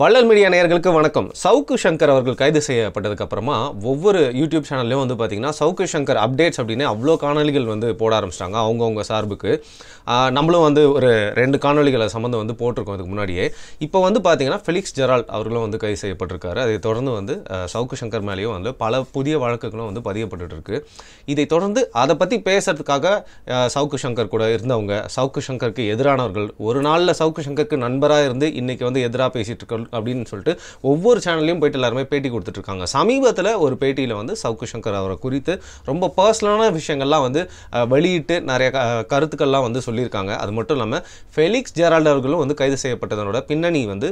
வள்ளல் மீடியா நேயர்களுக்கு வணக்கம் சவுக்கு சங்கர் அவர்கள் கைது செய்யப்பட்டதுக்கு அப்புறமா ஒவ்வொரு யூடியூப் சேனல்லையும் வந்து பார்த்திங்கன்னா சவுக்கு சங்கர் அப்டேட்ஸ் அப்படின்னு அவ்வளோ காணொலிகள் வந்து போட ஆரம்பிச்சிட்டாங்க அவங்கவுங்க சார்புக்கு நம்மளும் வந்து ஒரு ரெண்டு காணொலிகளை சம்மந்தம் வந்து போட்டிருக்கோம் அதுக்கு முன்னாடியே இப்போ வந்து பார்த்திங்கன்னா ஃபிலிக்ஸ் ஜெரால் அவர்களும் வந்து கைது செய்யப்பட்டிருக்காரு அதை தொடர்ந்து வந்து சவுக்கு சங்கர் மேலேயும் வந்து பல புதிய வழக்குகளும் வந்து பதியப்பட்டுருக்கு இதை தொடர்ந்து அதை பற்றி பேசுகிறதுக்காக சவுக்கு சங்கர் கூட இருந்தவங்க சவுக்கு சங்கருக்கு எதிரானவர்கள் ஒரு நாளில் சவுக்கு சங்கருக்கு நண்பராக இருந்து இன்றைக்கி வந்து எதிராக பேசிகிட்டு அப்படின்னு சொல்லிட்டு ஒவ்வொரு சேனல்லையும் போயிட்டு எல்லாருமே பேட்டி கொடுத்துட்ருக்காங்க சமீபத்தில் ஒரு பேட்டியில் வந்து சவுக்கு சங்கர் அவரை குறித்து ரொம்ப பர்சனலான விஷயங்கள்லாம் வந்து வெளியிட்டு நிறைய கருத்துக்கள்லாம் வந்து சொல்லியிருக்காங்க அது மட்டும் இல்லாமல் ஃபெலிக்ஸ் ஜெரால்ட் அவர்களும் வந்து கைது செய்யப்பட்டதனோட பின்னணி வந்து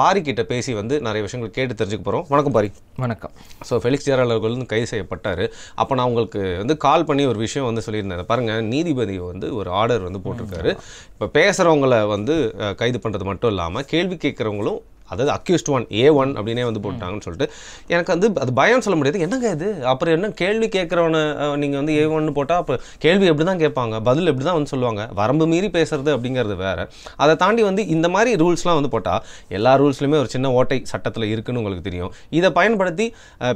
பாரி பேசி வந்து நிறைய விஷயங்கள் கேட்டு தெரிஞ்சுக்க போகிறோம் வணக்கம் பாரி வணக்கம் ஸோ ஃபெலிக்ஸ் ஜெரால்ட் அவர்கள் வந்து கைது செய்யப்பட்டார் அப்போ நான் உங்களுக்கு வந்து கால் பண்ணி ஒரு விஷயம் வந்து சொல்லியிருந்தேன் பாருங்கள் நீதிபதி வந்து ஒரு ஆர்டர் வந்து போட்டிருக்காரு இப்போ பேசுகிறவங்கள வந்து கைது பண்ணுறது மட்டும் இல்லாமல் கேள்வி கேட்குறவங்களும் அதாவது அக்யூஸ்ட் ஒன் ஏ ஒன் அப்படின்னே வந்து போட்டாங்கன்னு சொல்லிட்டு எனக்கு வந்து அது பயம் சொல்ல முடியாது என்னங்க இது அப்புறம் என்ன கேள்வி கேட்குறவனை நீங்கள் வந்து ஏ ஒன்னு போட்டால் அப்போ கேள்வி எப்படி தான் கேட்பாங்க பதில் எப்படி தான் வந்து சொல்லுவாங்க வரம்பு மீறி பேசுறது அப்படிங்கிறது வேற அதை தாண்டி வந்து இந்த மாதிரி ரூல்ஸ்லாம் வந்து போட்டால் எல்லா ரூல்ஸ்லையுமே ஒரு சின்ன ஓட்டை சட்டத்தில் இருக்குன்னு உங்களுக்கு தெரியும் இதை பயன்படுத்தி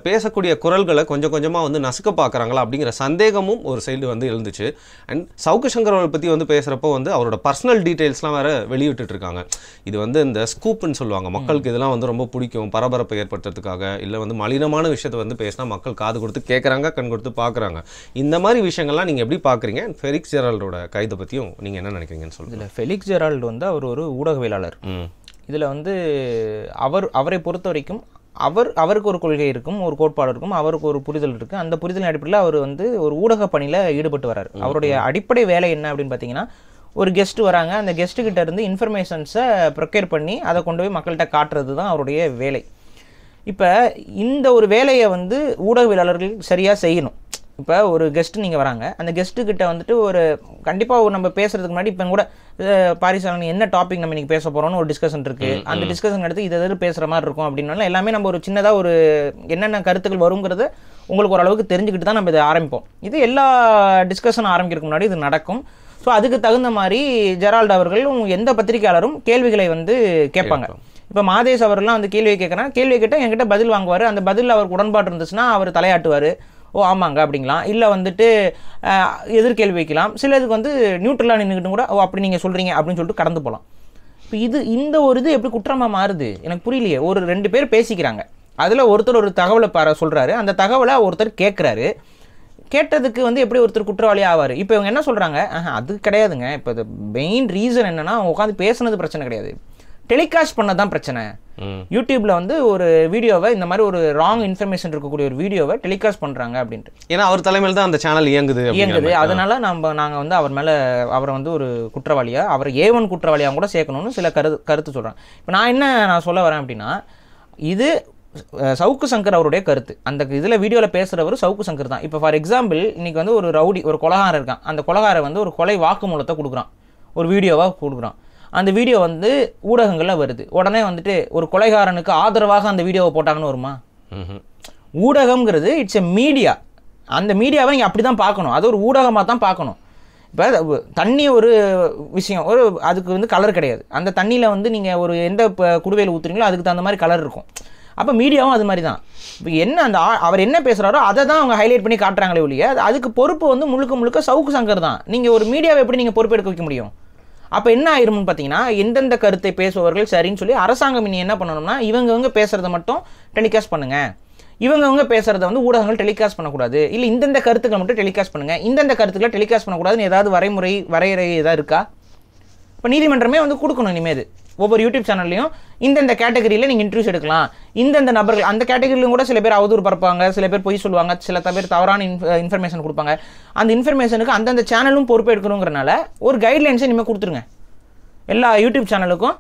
பேசக்கூடிய குரல்களை கொஞ்சம் கொஞ்சமாக வந்து நசுக்க பார்க்குறாங்களா அப்படிங்கிற சந்தேகமும் ஒரு சைடு வந்து எழுந்துச்சு அண்ட் சவுக்கு சங்கர் அவரை பற்றி வந்து பேசுகிறப்போ வந்து அவரோட பர்சனல் டீட்டெயில்ஸ்லாம் வேறு வெளியிட்டுருக்காங்க இது வந்து இந்த ஸ்கூப்புன்னு சொல்லுவாங்க மக்களுக்கு இதெல்லாம் வந்து ரொம்ப பிடிக்கும் பரபரப்பை ஏற்படுத்துறதுக்காக இல்லை வந்து மலினமான விஷயத்தை வந்து பேசினா மக்கள் காது கொடுத்து கேட்குறாங்க கண் கொடுத்து பார்க்குறாங்க இந்த மாதிரி விஷயங்கள்லாம் நீங்கள் எப்படி பார்க்குறீங்க ஃபெலிக்ஸ் ஜெரால்டோட கைதை பற்றியும் நீங்கள் என்ன நினைக்கிறீங்கன்னு சொல்லுங்கள் இல்லை ஃபெலிக்ஸ் ஜெரால்டு வந்து அவர் ஒரு ஊடகவியலாளர் இதில் வந்து அவர் அவரை பொறுத்த வரைக்கும் அவர் அவருக்கு ஒரு கொள்கை இருக்கும் ஒரு கோட்பாடு இருக்கும் அவருக்கு ஒரு புரிதல் இருக்குது அந்த புரிதலின் அடிப்படையில் அவர் வந்து ஒரு ஊடக பணியில் ஈடுபட்டு வரார் அவருடைய அடிப்படை வேலை என்ன அப்படின்னு பார்த்தீங்கன்னா ஒரு கெஸ்ட்டு வராங்க அந்த கெஸ்ட்டுக்கிட்ட இருந்து இன்ஃபர்மேஷன்ஸை ப்ரொக்கேர் பண்ணி அதை கொண்டு போய் மக்கள்கிட்ட காட்டுறது தான் அவருடைய வேலை இப்போ இந்த ஒரு வேலையை வந்து ஊடகவியலாளர்கள் சரியாக செய்யணும் இப்போ ஒரு கெஸ்ட்டு நீங்கள் வராங்க அந்த கெஸ்ட்டுக்கிட்ட வந்துட்டு ஒரு கண்டிப்பாக நம்ம பேசுகிறதுக்கு முன்னாடி இப்போ கூட பாரிசாலனி என்ன டாபிக் நம்ம இன்றைக்கி பேச போகிறோம்னு ஒரு டிஸ்கஷன் இருக்குது அந்த டிஸ்கஷன் எடுத்து இதை எதாவது பேசுகிற மாதிரி இருக்கும் அப்படின்னால எல்லாமே நம்ம ஒரு சின்னதாக ஒரு என்னென்ன கருத்துக்கள் வருங்கிறத உங்களுக்கு ஓரளவுக்கு தெரிஞ்சுக்கிட்டு தான் நம்ம இதை ஆரம்பிப்போம் இது எல்லா டிஸ்கஷன் ஆரம்பிக்கிறதுக்கு முன்னாடி இது நடக்கும் ஸோ அதுக்கு தகுந்த மாதிரி ஜெரால்டு அவர்களும் எந்த பத்திரிகையாளரும் கேள்விகளை வந்து கேட்பாங்க இப்போ மாதேஷ் அவர்லாம் வந்து கேள்வியை கேட்குறான் கேள்வி கேட்டால் என்கிட்ட பதில் வாங்குவார் அந்த பதில் அவருக்கு உடன்பாடு இருந்துச்சுன்னா அவர் தலையாட்டுவார் ஓ ஆமாங்க அப்படிங்களாம் இல்லை வந்துட்டு எதிர்கேள்வி வைக்கலாம் சில இதுக்கு வந்து நியூட்ரலாக நின்றுக்கிட்டும் கூட ஓ அப்படி நீங்கள் சொல்கிறீங்க அப்படின்னு சொல்லிட்டு கடந்து போகலாம் இப்போ இது இந்த ஒரு இது எப்படி குற்றமாக மாறுது எனக்கு புரியலையே ஒரு ரெண்டு பேர் பேசிக்கிறாங்க அதில் ஒருத்தர் ஒரு தகவலை பார சொல்கிறாரு அந்த தகவலை ஒருத்தர் கேட்குறாரு கேட்டதுக்கு வந்து எப்படி ஒருத்தர் குற்றவாளி ஆவார் இப்போ இவங்க என்ன சொல்கிறாங்க அது கிடையாதுங்க இப்போ இது மெயின் ரீசன் என்னென்னா அவங்க உட்காந்து பேசுனது பிரச்சனை கிடையாது டெலிகாஸ்ட் பண்ண தான் பிரச்சனை யூடியூப்ல வந்து ஒரு வீடியோவை இந்த மாதிரி ஒரு ராங் இன்ஃபர்மேஷன் இருக்கக்கூடிய ஒரு வீடியோவை டெலிகாஸ்ட் பண்றாங்க அப்படின்ட்டு ஏன்னா அவர் தலைமையில் தான் அந்த சேனல் இயங்குது இயங்குது அதனால நம்ம நாங்க வந்து அவர் மேல அவரை வந்து ஒரு குற்றவாளியா அவர் ஏ ஒன் குற்றவாளியாக கூட சேர்க்கணும்னு சில கருத்து கருத்து சொல்றாங்க இப்போ நான் என்ன நான் சொல்ல வரேன் அப்படின்னா இது சவுக்கு சங்கர் அவருடைய கருத்து அந்த இதில் வீடியோவில் பேசுகிறவர் சவுக்கு சங்கர் தான் இப்போ ஃபார் எக்ஸாம்பிள் இன்றைக்கி வந்து ஒரு ரவுடி ஒரு கொலகாரம் இருக்கான் அந்த கொலகாரன் வந்து ஒரு கொலை வாக்குமூலத்தை கொடுக்குறான் ஒரு வீடியோவாக கொடுக்குறான் அந்த வீடியோ வந்து ஊடகங்களில் வருது உடனே வந்துட்டு ஒரு கொலைகாரனுக்கு ஆதரவாக அந்த வீடியோவை போட்டாங்கன்னு வருமா ஊடகங்கிறது இட்ஸ் எ மீடியா அந்த மீடியாவை நீங்கள் அப்படி தான் பார்க்கணும் அது ஒரு ஊடகமாக தான் பார்க்கணும் இப்போ தண்ணி ஒரு விஷயம் ஒரு அதுக்கு வந்து கலர் கிடையாது அந்த தண்ணியில் வந்து நீங்கள் ஒரு எந்த குடுவையில் ஊற்றுறீங்களோ அதுக்கு தகுந்த மாதிரி கலர் இருக்கும் அப்போ மீடியாவும் அது மாதிரி தான் இப்போ என்ன அந்த அவர் என்ன பேசுகிறாரோ அதை தான் அவங்க ஹைலைட் பண்ணி காட்டுறாங்களே ஒழிய அதுக்கு பொறுப்பு வந்து முழுக்க முழுக்க சவுக்கு சங்கர் தான் நீங்கள் ஒரு மீடியாவை எப்படி நீங்கள் பொறுப்பெடுக்க வைக்க முடியும் அப்போ என்ன ஆயிரும்னு பார்த்தீங்கன்னா எந்தெந்த கருத்தை பேசுபவர்கள் சரின்னு சொல்லி அரசாங்கம் இனி என்ன பண்ணணும்னா இவங்கவுங்க பேசுகிறத மட்டும் டெலிகாஸ்ட் பண்ணுங்கள் இவங்கவங்க பேசுகிறத வந்து ஊடகங்கள் டெலிகாஸ்ட் பண்ணக்கூடாது இல்லை இந்தந்த கருத்துக்களை மட்டும் டெலிகாஸ்ட் பண்ணுங்கள் இந்தந்த கருத்துக்களை டெலிகாஸ்ட் பண்ணக்கூடாதுன்னு ஏதாவது வரைமுறை வரையறை ஏதாவது இருக்கா இப்போ நீதிமன்றமே வந்து கொடுக்கணும் இனிமேல் ஒவ்வொரு யூடியூப் சேனல்லையும் இந்தந்த கேட்டகரியில் நீங்கள் இன்ட்ரூஸ் எடுக்கலாம் இந்தந்த நபர்கள் அந்த கேட்டகரியிலும் கூட சில பேர் அவதூறு பரப்பாங்க சில பேர் பொய் சொல்லுவாங்க சில பேர் தவறான இன்ஃபர்மேஷன் கொடுப்பாங்க அந்த இன்ஃபர்மேஷனுக்கு அந்தந்த சேனலும் பொறுப்பு எடுக்கணுங்கிறனால ஒரு கைட்லைன்ஸை இனிமேல் கொடுத்துருங்க எல்லா யூடியூப் சேனலுக்கும்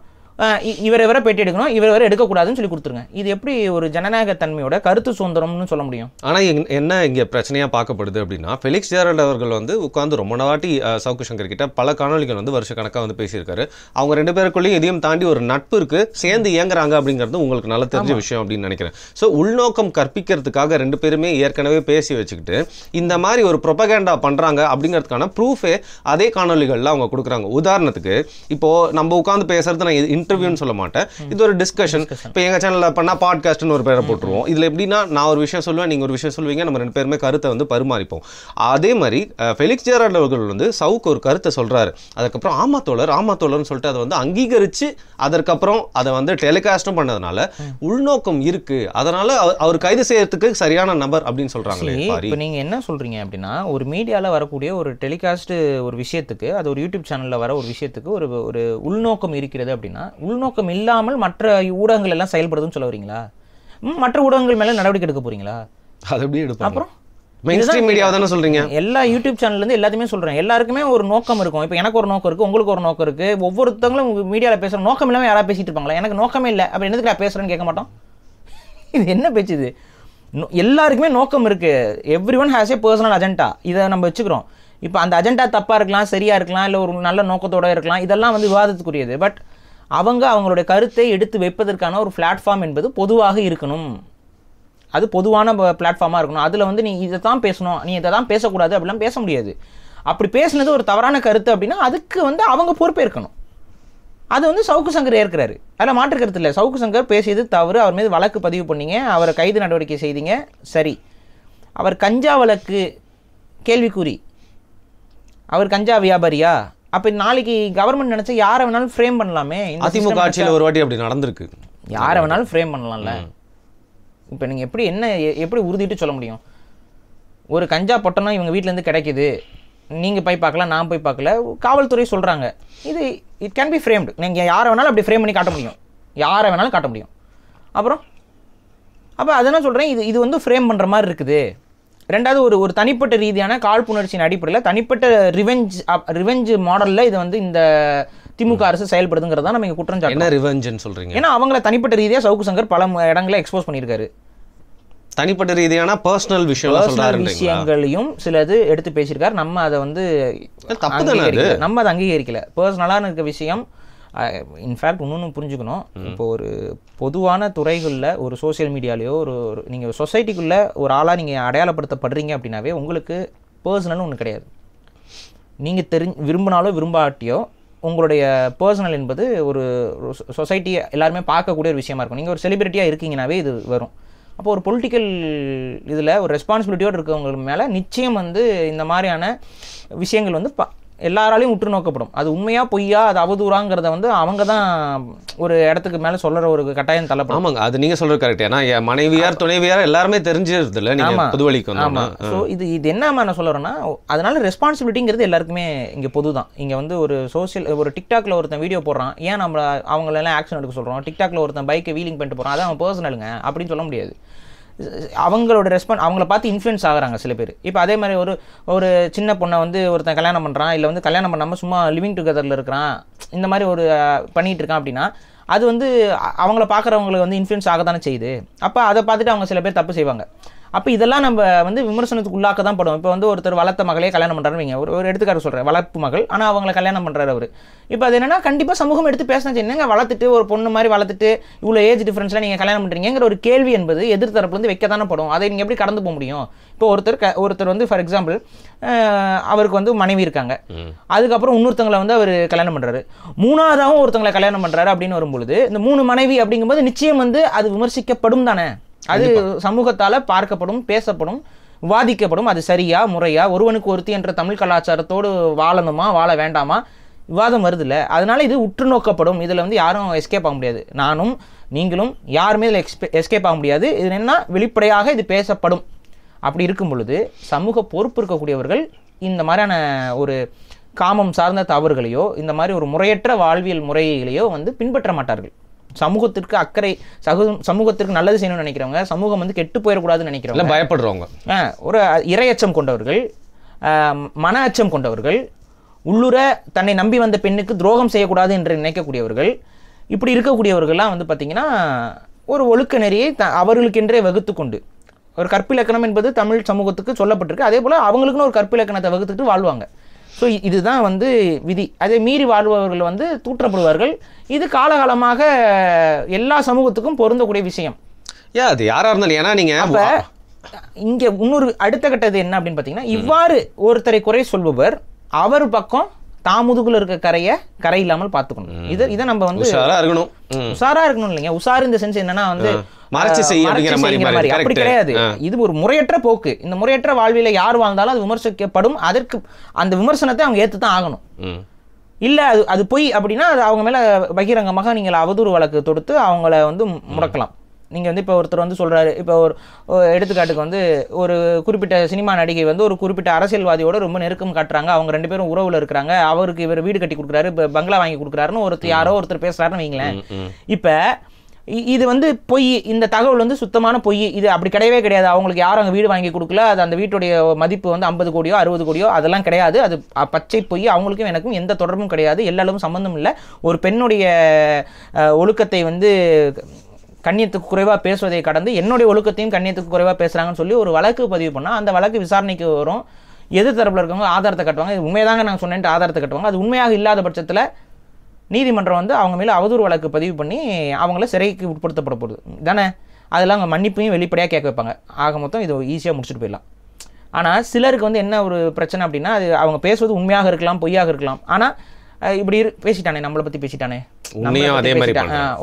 இவரை இவரை பேட்டி எடுக்கணும் இவர் இவரை எடுக்கக்கூடாதுன்னு சொல்லி கொடுத்துருங்க இது எப்படி ஒரு ஜனநாயக தன்மையோட கருத்து சுதந்திரம்னு சொல்ல முடியும் ஆனால் என்ன இங்கே பிரச்சனையாக பார்க்கப்படுது அப்படின்னா ஃபெலிக்ஸ் ஜேரல்ட் அவர்கள் வந்து உட்காந்து ரொம்ப நாட்டி சவுக்கு சங்கர் கிட்ட பல காணொலிகள் வந்து வருஷ கணக்காக வந்து பேசியிருக்காரு அவங்க ரெண்டு பேருக்குள்ளேயும் எதையும் தாண்டி ஒரு நட்பு இருக்கு சேர்ந்து இயங்குறாங்க அப்படிங்கிறது உங்களுக்கு நல்ல தெரிஞ்ச விஷயம் அப்படின்னு நினைக்கிறேன் ஸோ உள்நோக்கம் கற்பிக்கிறதுக்காக ரெண்டு பேருமே ஏற்கனவே பேசி வச்சுக்கிட்டு இந்த மாதிரி ஒரு ப்ரொபகேண்டா பண்ணுறாங்க அப்படிங்கிறதுக்கான ப்ரூஃபே அதே காணொலிகளில் அவங்க கொடுக்குறாங்க உதாரணத்துக்கு இப்போது நம்ம உட்காந்து பேசுறது நான் இன்டர்வியூன்னு சொல்ல மாட்டேன் இது ஒரு டிஸ்கஷன் இப்போ எங்கள் சேனலில் பண்ணால் பாட்காஸ்ட்னு ஒரு பேரை போட்டுருவோம் இதில் எப்படின்னா நான் ஒரு விஷயம் சொல்லுவேன் நீங்கள் ஒரு விஷயம் சொல்லுவீங்க நம்ம ரெண்டு பேருமே கருத்தை வந்து பரிமாறிப்போம் அதே மாதிரி ஃபெலிக்ஸ் ஜெராட் அவர்கள் வந்து சவுக்கு ஒரு கருத்தை சொல்கிறாரு அதுக்கப்புறம் ஆமா தோழர் ஆமா தோழர்னு சொல்லிட்டு அதை வந்து அங்கீகரித்து அதற்கப்புறம் அதை வந்து டெலிகாஸ்ட்டும் பண்ணதுனால உள்நோக்கம் இருக்குது அதனால் அவர் கைது செய்யறதுக்கு சரியான நபர் அப்படின்னு சொல்கிறாங்களே இப்போ நீங்கள் என்ன சொல்கிறீங்க அப்படின்னா ஒரு மீடியாவில் வரக்கூடிய ஒரு டெலிகாஸ்ட் ஒரு விஷயத்துக்கு அது ஒரு யூடியூப் சேனலில் வர ஒரு விஷயத்துக்கு ஒரு ஒரு உள்நோக்கம் இருக்கிறது அப்படின்னா உள்நோக்கம் இல்லாமல் மற்ற ஊடகங்கள் எல்லாம் செயல்படுதுன்னு சொல்ல வரீங்களா மற்ற ஊடகங்கள் மேலே நடவடிக்கை எடுக்க போறீங்களா அது எப்படி எடுப்போம் அப்புறம் சொல்றீங்க எல்லா யூடியூப் இருந்து எல்லாத்தையுமே சொல்றேன் எல்லாருக்குமே ஒரு நோக்கம் இருக்கும் இப்போ எனக்கு ஒரு நோக்கம் இருக்கு உங்களுக்கு ஒரு நோக்கம் இருக்கு ஒவ்வொருத்தங்களும் மீடியால பேசுற நோக்கம் இல்லாமல் யாராவது பேசிட்டு இருப்பாங்களா எனக்கு நோக்கமே இல்லை அப்படி என்னதுக்கு நான் பேசுறேன்னு கேட்க மாட்டோம் இது என்ன பேச்சு இது எல்லாருக்குமே நோக்கம் இருக்கு everyone has a personal agenda இதை நம்ம வச்சுக்கிறோம் இப்போ அந்த அஜெண்டா தப்பா இருக்கலாம் சரியா இருக்கலாம் இல்ல ஒரு நல்ல நோக்கத்தோட இருக்கலாம் இதெல்லாம் வந்து விவாதத்துக்குரியது பட் அவங்க அவங்களுடைய கருத்தை எடுத்து வைப்பதற்கான ஒரு பிளாட்ஃபார்ம் என்பது பொதுவாக இருக்கணும் அது பொதுவான பிளாட்ஃபார்மாக இருக்கணும் அதில் வந்து நீ இதை தான் பேசணும் நீ இதை தான் பேசக்கூடாது அப்படிலாம் பேச முடியாது அப்படி பேசுனது ஒரு தவறான கருத்து அப்படின்னா அதுக்கு வந்து அவங்க பொறுப்பேற்கணும் அது வந்து சவுக்கு சங்கர் ஏற்கிறாரு அதில் மாற்று கருத்து இல்லை சவுக்கு சங்கர் பேசியது தவறு அவர் மீது வழக்கு பதிவு பண்ணீங்க அவரை கைது நடவடிக்கை செய்தீங்க சரி அவர் கஞ்சா வழக்கு கேள்விக்குறி அவர் கஞ்சா வியாபாரியா அப்போ நாளைக்கு கவர்மெண்ட் நினச்சா யாரை வேணாலும் ஃப்ரேம் பண்ணலாமே அதிமுக ஆட்சியில் ஒரு வாட்டி அப்படி நடந்திருக்கு யாரை வேணாலும் ஃப்ரேம் பண்ணலாம்ல இப்போ நீங்கள் எப்படி என்ன எப்படி உறுதிட்டு சொல்ல முடியும் ஒரு கஞ்சா பொட்டனா இவங்க வீட்டிலேருந்து கிடைக்குது நீங்கள் போய் பார்க்கலாம் நான் போய் பார்க்கல காவல்துறை சொல்கிறாங்க இது இட் கேன் பி ஃப்ரேம்டு நீங்கள் யாரை வேணாலும் அப்படி ஃப்ரேம் பண்ணி காட்ட முடியும் யாரை வேணாலும் காட்ட முடியும் அப்புறம் அப்போ அதனால் சொல்கிறேன் இது இது வந்து ஃப்ரேம் பண்ணுற மாதிரி இருக்குது ரெண்டாவது ஒரு ஒரு தனிப்பட்ட ரீதியான காழ்ப்புணர்ச்சியின் அடிப்படையில் தனிப்பட்ட ரிவெஞ்ச் ரிவெஞ்ச் மாடலில் இது வந்து இந்த திமுக அரசு செயல்படுதுங்கிறது தான் நம்ம குற்றம் என்ன ரிவெஞ்சுன்னு சொல்கிறீங்க ஏன்னா அவங்கள தனிப்பட்ட ரீதியாக சவுக்கு சங்கர் பல இடங்களை எக்ஸ்போஸ் பண்ணியிருக்காரு தனிப்பட்ட ரீதியான பர்சனல் விஷயம் விஷயங்களையும் சிலது எடுத்து பேசியிருக்காரு நம்ம அதை வந்து நம்ம அதை அங்கீகரிக்கல பர்சனலான இருக்க விஷயம் இன்ஃபேக்ட் இன்னொன்று புரிஞ்சுக்கணும் இப்போ ஒரு பொதுவான துறைகளில் ஒரு சோசியல் மீடியாலேயோ ஒரு ஒரு நீங்கள் சொசைட்டிக்குள்ளே ஒரு ஆளாக நீங்கள் அடையாளப்படுத்தப்படுறீங்க அப்படின்னாவே உங்களுக்கு பர்சனல்னு ஒன்று கிடையாது நீங்கள் தெரிஞ்சு விரும்பினாலோ விரும்பாட்டியோ உங்களுடைய பர்சனல் என்பது ஒரு சொசைட்டி எல்லாருமே பார்க்கக்கூடிய ஒரு விஷயமா இருக்கும் நீங்கள் ஒரு செலிபிரிட்டியாக இருக்கீங்கன்னாவே இது வரும் அப்போ ஒரு பொலிட்டிக்கல் இதில் ஒரு ரெஸ்பான்சிபிலிட்டியோடு இருக்கவங்களுக்கு மேலே நிச்சயம் வந்து இந்த மாதிரியான விஷயங்கள் வந்து பா எல்லாராலையும் உற்று நோக்கப்படும் அது உண்மையாக பொய்யா அது அவதூறாங்கிறத வந்து அவங்க தான் ஒரு இடத்துக்கு மேலே சொல்கிற ஒரு கட்டாயம் தள்ளப்படும் ஆமாங்க அது நீங்கள் சொல்கிற கரெக்ட் ஏன்னா என் மனைவியார் துணைவியார் எல்லாருமே தெரிஞ்சிருது இல்லை நீங்கள் புதுவழிக்கு ஆமாம் ஸோ இது இது என்ன நான் சொல்கிறேன்னா அதனால ரெஸ்பான்சிபிலிட்டிங்கிறது எல்லாருக்குமே இங்கே பொது தான் இங்கே வந்து ஒரு சோசியல் ஒரு டிக்டாக்ல ஒருத்தன் வீடியோ போடுறான் ஏன் நம்ம அவங்களெல்லாம் ஆக்ஷன் எடுக்க சொல்கிறோம் டிக்டாக்ல ஒருத்தன் பைக்கை வீலிங் பண்ணிட்டு போகிறான் அது அவன் பர்சனலுங்க அப்படின்னு சொல்ல முடியாது அவங்களோட ரெஸ்பான்ஸ் அவங்கள பார்த்து இன்ஃப்ளூயன்ஸ் ஆகிறாங்க சில பேர் இப்போ அதே மாதிரி ஒரு ஒரு சின்ன பொண்ணை வந்து ஒருத்தன் கல்யாணம் பண்ணுறான் இல்லை வந்து கல்யாணம் பண்ணாமல் சும்மா லிவிங் டுகெதரில் இருக்கிறான் இந்த மாதிரி ஒரு பண்ணிகிட்டு இருக்கான் அப்படின்னா அது வந்து அவங்கள பார்க்குறவங்களுக்கு வந்து இன்ஃப்ளூயன்ஸ் ஆக தானே செய்யுது அப்போ அதை பார்த்துட்டு அவங்க சில பேர் தப்பு செய்வாங்க அப்போ இதெல்லாம் நம்ம வந்து விமர்சனத்துக்கு உள்ளாக்க தான் படும் இப்போ வந்து ஒருத்தர் வளர்த்த மகளே கல்யாணம் பண்ணுறாருன்னு ஒரு ஒரு எடுத்துக்காட்டு சொல்கிறேன் வளர்ப்பு மகள் ஆனால் அவங்களை கல்யாணம் பண்ணுறாரு அவர் இப்போ அது என்னன்னா கண்டிப்பாக சமூகம் எடுத்து பேசினா என்னங்க வளர்த்துட்டு ஒரு பொண்ணு மாதிரி வளர்த்துட்டு இவ்வளோ ஏஜ் டிஃப்ரென்ஸில் நீங்கள் கல்யாணம் பண்ணுறீங்கிற ஒரு கேள்வி என்பது எதிர்த்தரப்புலேருந்து வைக்க தானே படும் அதை நீங்கள் எப்படி கடந்து போக முடியும் இப்போ ஒருத்தர் க ஒருத்தர் வந்து ஃபார் எக்ஸாம்பிள் அவருக்கு வந்து மனைவி இருக்காங்க அதுக்கப்புறம் இன்னொருத்தங்களை வந்து அவர் கல்யாணம் பண்ணுறாரு மூணாவதாகவும் ஒருத்தங்களை கல்யாணம் பண்ணுறாரு அப்படின்னு வரும்பொழுது இந்த மூணு மனைவி அப்படிங்கும்போது நிச்சயம் வந்து அது விமர்சிக்கப்படும் தானே அது சமூகத்தால் பார்க்கப்படும் பேசப்படும் விவாதிக்கப்படும் அது சரியா முறையா ஒருவனுக்கு ஒருத்தி என்ற தமிழ் கலாச்சாரத்தோடு வாழணுமா வாழ வேண்டாமா விவாதம் வருதுல்ல அதனால இது உற்று நோக்கப்படும் இதில் வந்து யாரும் எஸ்கேப் ஆக முடியாது நானும் நீங்களும் யாருமே இதில் எக்ஸ்பே எஸ்கேப் ஆக முடியாது இது என்ன வெளிப்படையாக இது பேசப்படும் அப்படி இருக்கும் பொழுது சமூக பொறுப்பு இருக்கக்கூடியவர்கள் இந்த மாதிரியான ஒரு காமம் சார்ந்த தவறுகளையோ இந்த மாதிரி ஒரு முறையற்ற வாழ்வியல் முறைகளையோ வந்து பின்பற்ற மாட்டார்கள் சமூகத்திற்கு அக்கறை சகு சமூகத்திற்கு நல்லது செய்யணும்னு நினைக்கிறவங்க சமூகம் வந்து கெட்டு போயிடக்கூடாதுன்னு நினைக்கிறவங்க பயப்படுறவங்க ஒரு இரையச்சம் கொண்டவர்கள் மன அச்சம் கொண்டவர்கள் உள்ளுர தன்னை நம்பி வந்த பெண்ணுக்கு துரோகம் செய்யக்கூடாது என்று நினைக்கக்கூடியவர்கள் இப்படி இருக்கக்கூடியவர்கள்லாம் வந்து பார்த்திங்கன்னா ஒரு ஒழுக்க நெறியை த அவர்களுக்கென்றே வகுத்து கொண்டு ஒரு கற்பிலக்கணம் என்பது தமிழ் சமூகத்துக்கு சொல்லப்பட்டிருக்கு அதே போல் அவங்களுக்குன்னு ஒரு கற்பிலக்கணத்தை வகுத்துட்டு வாழ்வாங்க ஸோ இதுதான் வந்து விதி அதை மீறி வாழ்பவர்கள் வந்து தூற்றப்படுவார்கள் இது காலகாலமாக எல்லா சமூகத்துக்கும் பொருந்தக்கூடிய விஷயம் ஏன் அது யாராக இருந்தாலும் ஏன்னா நீங்கள் அப்போ இங்கே இன்னொரு அடுத்த கட்டது என்ன அப்படின்னு பார்த்தீங்கன்னா இவ்வாறு ஒருத்தரை குறை சொல்பவர் அவர் பக்கம் தாமுதுகுல இருக்க கரையை கரை இல்லாமல் பார்த்துக்கணும் இது இதை நம்ம வந்து உஷாரா இருக்கணும் உஷாரா இருக்கணும் இல்லைங்க உஷார் இந்த சென்ஸ் என்னன்னா வந்து மறைச்சு செய்ய மாதிரி அப்படி கிடையாது இது ஒரு முறையற்ற போக்கு இந்த முறையற்ற வாழ்வில யார் வாழ்ந்தாலும் அது விமர்சிக்கப்படும் அதற்கு அந்த விமர்சனத்தை அவங்க ஏற்று தான் ஆகணும் இல்ல அது அது பொய் அப்படின்னா அது அவங்க மேலே பகிரங்கமாக நீங்கள் அவதூறு வழக்கு தொடுத்து அவங்கள வந்து முடக்கலாம் நீங்கள் வந்து இப்போ ஒருத்தர் வந்து சொல்கிறாரு இப்போ ஒரு எடுத்துக்காட்டுக்கு வந்து ஒரு குறிப்பிட்ட சினிமா நடிகை வந்து ஒரு குறிப்பிட்ட அரசியல்வாதியோட ரொம்ப நெருக்கம் காட்டுறாங்க அவங்க ரெண்டு பேரும் உறவில் இருக்கிறாங்க அவருக்கு இவர் வீடு கட்டி கொடுக்குறாரு இப்போ பங்களா வாங்கி கொடுக்குறாருன்னு ஒருத்தர் யாரோ ஒருத்தர் பேசுகிறாருன்னு வைங்களேன் இப்போ இது வந்து பொய் இந்த தகவல் வந்து சுத்தமான பொய் இது அப்படி கிடையவே கிடையாது அவங்களுக்கு யாரும் அங்கே வீடு வாங்கி கொடுக்கல அது அந்த வீட்டுடைய மதிப்பு வந்து ஐம்பது கோடியோ அறுபது கோடியோ அதெல்லாம் கிடையாது அது பச்சை பொய் அவங்களுக்கும் எனக்கும் எந்த தொடர்பும் கிடையாது எல்லா அளவும் சம்மந்தம் இல்லை ஒரு பெண்ணுடைய ஒழுக்கத்தை வந்து கண்ணியத்துக்கு குறைவாக பேசுவதை கடந்து என்னுடைய ஒழுக்கத்தையும் கண்ணியத்துக்கு குறைவாக பேசுகிறாங்கன்னு சொல்லி ஒரு வழக்கு பதிவு பண்ணால் அந்த வழக்கு விசாரணைக்கு வரும் எது தரப்பில் இருக்கவங்க ஆதாரத்தை கட்டுவாங்க இது உண்மையாக நாங்கள் சொன்னேன்ட்டு ஆதாரத்தை கட்டுவாங்க அது உண்மையாக இல்லாத பட்சத்தில் நீதிமன்றம் வந்து அவங்க மேலே அவதூறு வழக்கு பதிவு பண்ணி அவங்கள சிறைக்கு உட்படுத்தப்பட போகுது தானே அதெல்லாம் அவங்க மன்னிப்பையும் வெளிப்படையாக கேட்க வைப்பாங்க ஆக மொத்தம் இது ஈஸியாக முடிச்சுட்டு போயிடலாம் ஆனால் சிலருக்கு வந்து என்ன ஒரு பிரச்சனை அப்படின்னா அது அவங்க பேசுவது உண்மையாக இருக்கலாம் பொய்யாக இருக்கலாம் ஆனால் இப்படி பேசிட்டானே நம்மளை பற்றி பேசிட்டானே உன்னையும் அதே மாதிரி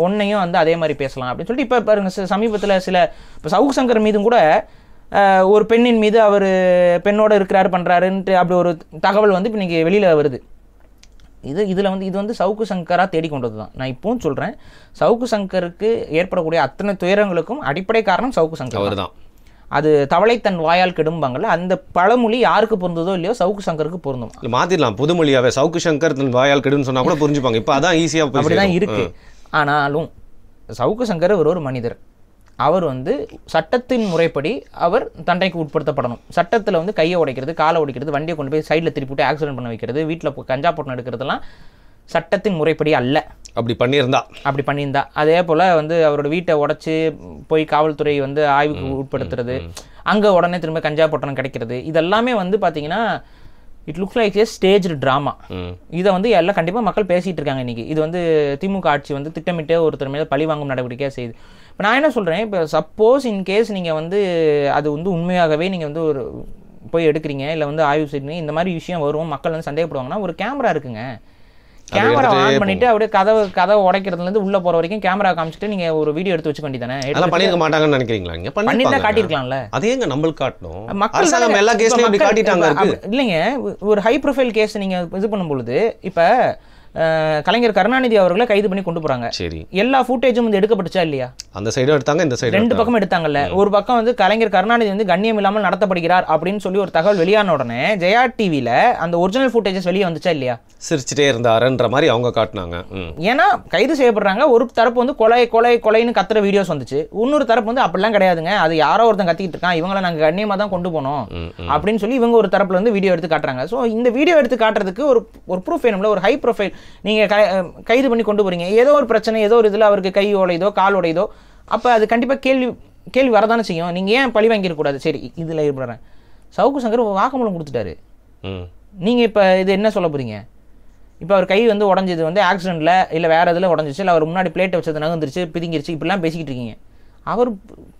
உன்னையும் வந்து அதே மாதிரி பேசலாம் அப்படின்னு சொல்லிட்டு இப்போ பாருங்க சமீபத்தில் சில இப்போ சவுக் சங்கர் மீதும் கூட ஒரு பெண்ணின் மீது அவர் பெண்ணோட இருக்கிறாரு பண்ணுறாருன்ட்டு அப்படி ஒரு தகவல் வந்து இப்போ நீங்கள் வெளியில் வருது இது இதில் வந்து இது வந்து சவுக்கு சங்கராக தேடிக்கொண்டது தான் நான் இப்பவும் சொல்கிறேன் சவுக்கு சங்கருக்கு ஏற்படக்கூடிய அத்தனை துயரங்களுக்கும் அடிப்படை காரணம் சவுக்கு சங்கர் தான் அது தவளை தன் வாயால் கெடும்பாங்கல்ல அந்த பழமொழி யாருக்கு பொருந்ததோ இல்லையோ சவுக்கு சங்கருக்கு பொருந்தும் மாத்திரலாம் மாற்றிடலாம் புதுமொழியாவே சவுக்கு சங்கர் தன் வாயால் கெடுன்னு சொன்னால் கூட புரிஞ்சுப்பாங்க இப்போ அதான் ஈஸியாக அப்படிதான் இருக்கு இருக்குது ஆனாலும் சவுக்கு சங்கர் ஒரு ஒரு மனிதர் அவர் வந்து சட்டத்தின் முறைப்படி அவர் தண்டைக்கு உட்படுத்தப்படணும் சட்டத்தில் வந்து கையை உடைக்கிறது காலை உடைக்கிறது வண்டியை கொண்டு போய் சைடில் விட்டு ஆக்சிடென்ட் பண்ண வைக்கிறது வீட்டில் கஞ்சா போட்டு எடுக்கிறதுலாம் சட்டத்தின் முறைப்படி அல்ல அப்படி பண்ணியிருந்தா அப்படி பண்ணியிருந்தா அதே போல் வந்து அவரோட வீட்டை உடச்சி போய் காவல்துறை வந்து ஆய்வுக்கு உட்படுத்துறது அங்கே உடனே திரும்ப கஞ்சா பொட்டணம் கிடைக்கிறது இதெல்லாமே வந்து பார்த்தீங்கன்னா it looks like a stage drama இதை வந்து எல்லாம் கண்டிப்பாக மக்கள் பேசிகிட்டு இருக்காங்க இன்றைக்கி இது வந்து திமுக ஆட்சி வந்து திட்டமிட்டே ஒருத்தர் மேலே பழி வாங்கும் நடவடிக்கையாக செய்யுது இப்போ நான் என்ன சொல்கிறேன் இப்போ சப்போஸ் இன்கேஸ் நீங்கள் வந்து அது வந்து உண்மையாகவே நீங்கள் வந்து ஒரு போய் எடுக்கிறீங்க இல்லை வந்து ஆய்வு செய்யணும் இந்த மாதிரி விஷயம் வரும் மக்கள் வந்து சந்தேகப்படுவாங்கன்னா ஒரு கேமரா இருக்குங்க கேமரா ஆன் பண்ணிட்டு அப்படியே கதவு கதவை இருந்து உள்ள போற வரைக்கும் கேமரா காமிச்சிட்டு நீங்க ஒரு வீடியோ எடுத்து வச்சுக்க வேண்டியதானே அதெல்லாம் பண்ணிருக்க மாட்டாங்கன்னு நினைக்கிறீங்களா நீங்க பண்ணிட்டு காட்டிருக்கலாம்ல அதே எங்க நம்மளுக்கு காட்டணும் மக்கள் எல்லா கேஸ்லயும் காட்டிட்டாங்க இல்லைங்க ஒரு ஹை ப்ரொஃபைல் கேஸ் நீங்க இது பண்ணும்பொழுது இப்போ கலைஞர் கருணாநிதி அவர்களை கைது பண்ணி கொண்டு போறாங்க சரி எல்லா ஃபுட்டேஜும் வந்து எடுக்கப்பட்டுச்சா இல்லையா அந்த சைடும் எடுத்தாங்க இந்த சைடு ரெண்டு பக்கம் எடுத்தாங்கல்ல ஒரு பக்கம் வந்து கலைஞர் கருணாநிதி வந்து கண்ணியம் இல்லாமல் நடத்தப்படுகிறார் அப்படின்னு சொல்லி ஒரு தகவல் வெளியான உடனே ஜெயா டிவியில அந்த ஒரிஜினல் ஃபுட்டேஜஸ் வெளியே வந்துச்சா இல்லையா சிரிச்சுட்டே இருந்தாருன்ற மாதிரி அவங்க காட்டினாங்க ஏன்னா கைது செய்யப்படுறாங்க ஒரு தரப்பு வந்து கொலை கொலை கொலைன்னு கத்துற வீடியோஸ் வந்துச்சு இன்னொரு தரப்பு வந்து அப்படிலாம் கிடையாதுங்க அது யாரோ ஒருத்தன் கத்திக்கிட்டு இருக்கான் இவங்களை நாங்கள் கண்ணியமாக தான் கொண்டு போனோம் அப்படின்னு சொல்லி இவங்க ஒரு தரப்புல வந்து வீடியோ எடுத்து காட்டுறாங்க ஸோ இந்த வீடியோ எடுத்து காட்டுறதுக்கு ஒரு ஒரு ப்ரூஃப் வேணும்ல ஒரு ஹை ப்ரொஃபைல் நீங்கள் கை கைது பண்ணி கொண்டு போகிறீங்க ஏதோ ஒரு பிரச்சனை ஏதோ ஒரு இதில் அவருக்கு கை உடையதோ கால் உடையதோ அப்போ அது கண்டிப்பாக கேள்வி கேள்வி வரதானே செய்யும் நீங்கள் ஏன் பழி வாங்கிடக்கூடாது சரி இதில் ஏற்படுறேன் சவுக்கு சங்கர் வாக்குமூலம் கொடுத்துட்டாரு நீங்கள் இப்போ இது என்ன சொல்ல போகிறீங்க இப்போ அவர் கை வந்து உடஞ்சது வந்து ஆக்சிடெண்ட்டில் இல்லை வேறு இதில் உடஞ்சிச்சு இல்லை அவர் முன்னாடி பிளேட்டை வச்சது நகர்ந்துருச்சு பிதிங்கிருச்சு இப்படிலாம் பேசிக்கிட்டு இருக்கீங்க அவர்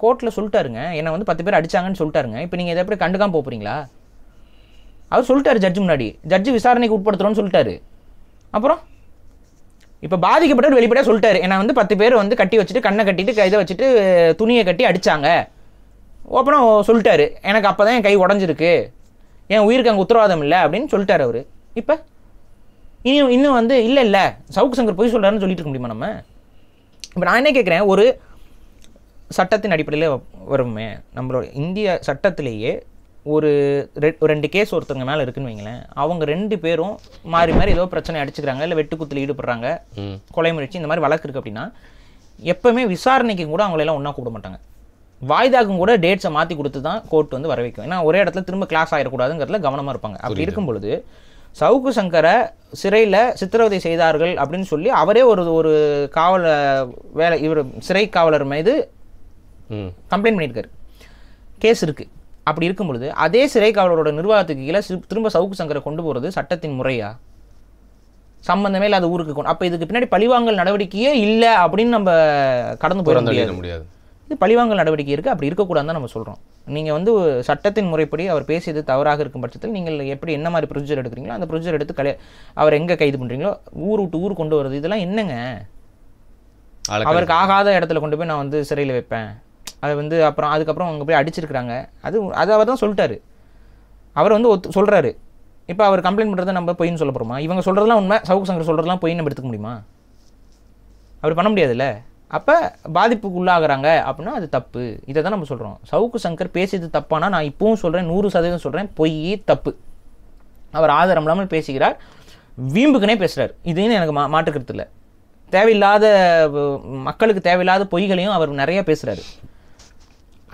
கோர்ட்டில் சொல்லிட்டாருங்க என்னை வந்து பத்து பேர் அடித்தாங்கன்னு சொல்லிட்டாருங்க இப்போ நீங்கள் எதை எப்படி கண்டுக்காம போகிறீங்களா அவர் சொல்லிட்டாரு ஜட்ஜ் முன்னாடி ஜட்ஜு விசாரணைக்கு உட்படுத்துகிறோன்னு சொல்லிட்டாரு அப்புறம் இப்போ பாதிக்கப்பட்டவர் வெளிப்படையாக சொல்லிட்டாரு ஏன்னா வந்து பத்து பேர் வந்து கட்டி வச்சுட்டு கண்ணை கட்டிட்டு கைதை வச்சுட்டு துணியை கட்டி அடித்தாங்க ஓப்பனாக சொல்லிட்டாரு எனக்கு அப்போ தான் என் கை உடஞ்சிருக்கு என் உயிருக்கு அங்கே உத்தரவாதம் இல்லை அப்படின்னு சொல்லிட்டார் அவர் இப்போ இன்னும் இன்னும் வந்து இல்லை இல்லை சவுக்கு சங்கர் பொய் சொல்கிறாருன்னு சொல்லிட்டு இருக்க முடியுமா நம்ம இப்போ நான் என்ன கேட்குறேன் ஒரு சட்டத்தின் அடிப்படையில் வருமே நம்மளோட இந்திய சட்டத்திலேயே ஒரு ரெண்டு கேஸ் ஒருத்தவங்க மேலே இருக்குன்னு வைங்களேன் அவங்க ரெண்டு பேரும் மாறி மாறி ஏதோ பிரச்சனை அடிச்சுக்கிறாங்க இல்லை வெட்டுக்குத்தில் ஈடுபடுறாங்க கொலை முயற்சி இந்த மாதிரி வழக்கு இருக்குது அப்படின்னா எப்போவுமே விசாரணைக்கு கூட அவங்களெல்லாம் ஒன்றா கூட மாட்டாங்க வாய்தாக்கும் கூட டேட்ஸை மாற்றி கொடுத்து தான் கோர்ட் வந்து வர வைக்கும் ஏன்னா ஒரே இடத்துல திரும்ப கிளாஸ் ஆகிடக்கூடாதுங்கிறதுல கவனமாக இருப்பாங்க அப்படி இருக்கும் பொழுது சவுக்கு சங்கரை சிறையில் சித்திரவதை செய்தார்கள் அப்படின்னு சொல்லி அவரே ஒரு ஒரு காவல வேலை இவர் சிறை காவலர் மீது கம்ப்ளைண்ட் பண்ணியிருக்காரு கேஸ் இருக்குது அப்படி இருக்கும் பொழுது அதே சிறை காவலரோட நிர்வாகத்துக்கு கீழே திரும்ப சவுக்கு சங்கரை கொண்டு போகிறது சட்டத்தின் முறையா சம்பந்தமே இல்லாத ஊருக்கு கொண்டு அப்போ இதுக்கு பின்னாடி பழிவாங்கல் நடவடிக்கையே இல்லை அப்படின்னு நம்ம கடந்து போயிட முடியாது இது பழிவாங்கல் நடவடிக்கை இருக்குது அப்படி இருக்கக்கூடாதுன்னு நம்ம சொல்கிறோம் நீங்கள் வந்து சட்டத்தின் முறைப்படி அவர் பேசியது தவறாக இருக்கும் பட்சத்தில் நீங்கள் எப்படி என்ன மாதிரி ப்ரொசீஜர் எடுக்கிறீங்களோ அந்த ப்ரொசீஜர் எடுத்து கலை அவர் எங்கே கைது பண்ணுறீங்களோ ஊர் விட்டு ஊர் கொண்டு வருது இதெல்லாம் என்னங்க அவருக்கு ஆகாத இடத்துல கொண்டு போய் நான் வந்து சிறையில் வைப்பேன் அதை வந்து அப்புறம் அதுக்கப்புறம் அவங்க போய் அடிச்சிருக்கிறாங்க அது அது அவர் தான் சொல்லிட்டாரு அவர் வந்து ஒத்து சொல்கிறாரு இப்போ அவர் கம்ப்ளைண்ட் பண்ணுறதை நம்ம பொய்ன்னு சொல்ல போகிறோமா இவங்க சொல்கிறதெல்லாம் உண்மை சவுக்கு சங்கர் சொல்கிறதெல்லாம் பொய்னு நம்ம எடுத்துக்க முடியுமா அவர் பண்ண முடியாதுல்ல அப்போ பாதிப்புக்கு உள்ளாகிறாங்க அப்படின்னா அது தப்பு இதை தான் நம்ம சொல்கிறோம் சவுக்கு சங்கர் பேசியது தப்பானா நான் இப்பவும் சொல்கிறேன் நூறு சதவீதம் சொல்கிறேன் பொய் தப்பு அவர் ஆதாரம் இல்லாமல் பேசுகிறார் வீம்புக்குனே பேசுகிறார் இதுன்னு எனக்கு மா மாற்றுக்கிறது இல்லை தேவையில்லாத மக்களுக்கு தேவையில்லாத பொய்களையும் அவர் நிறையா பேசுகிறாரு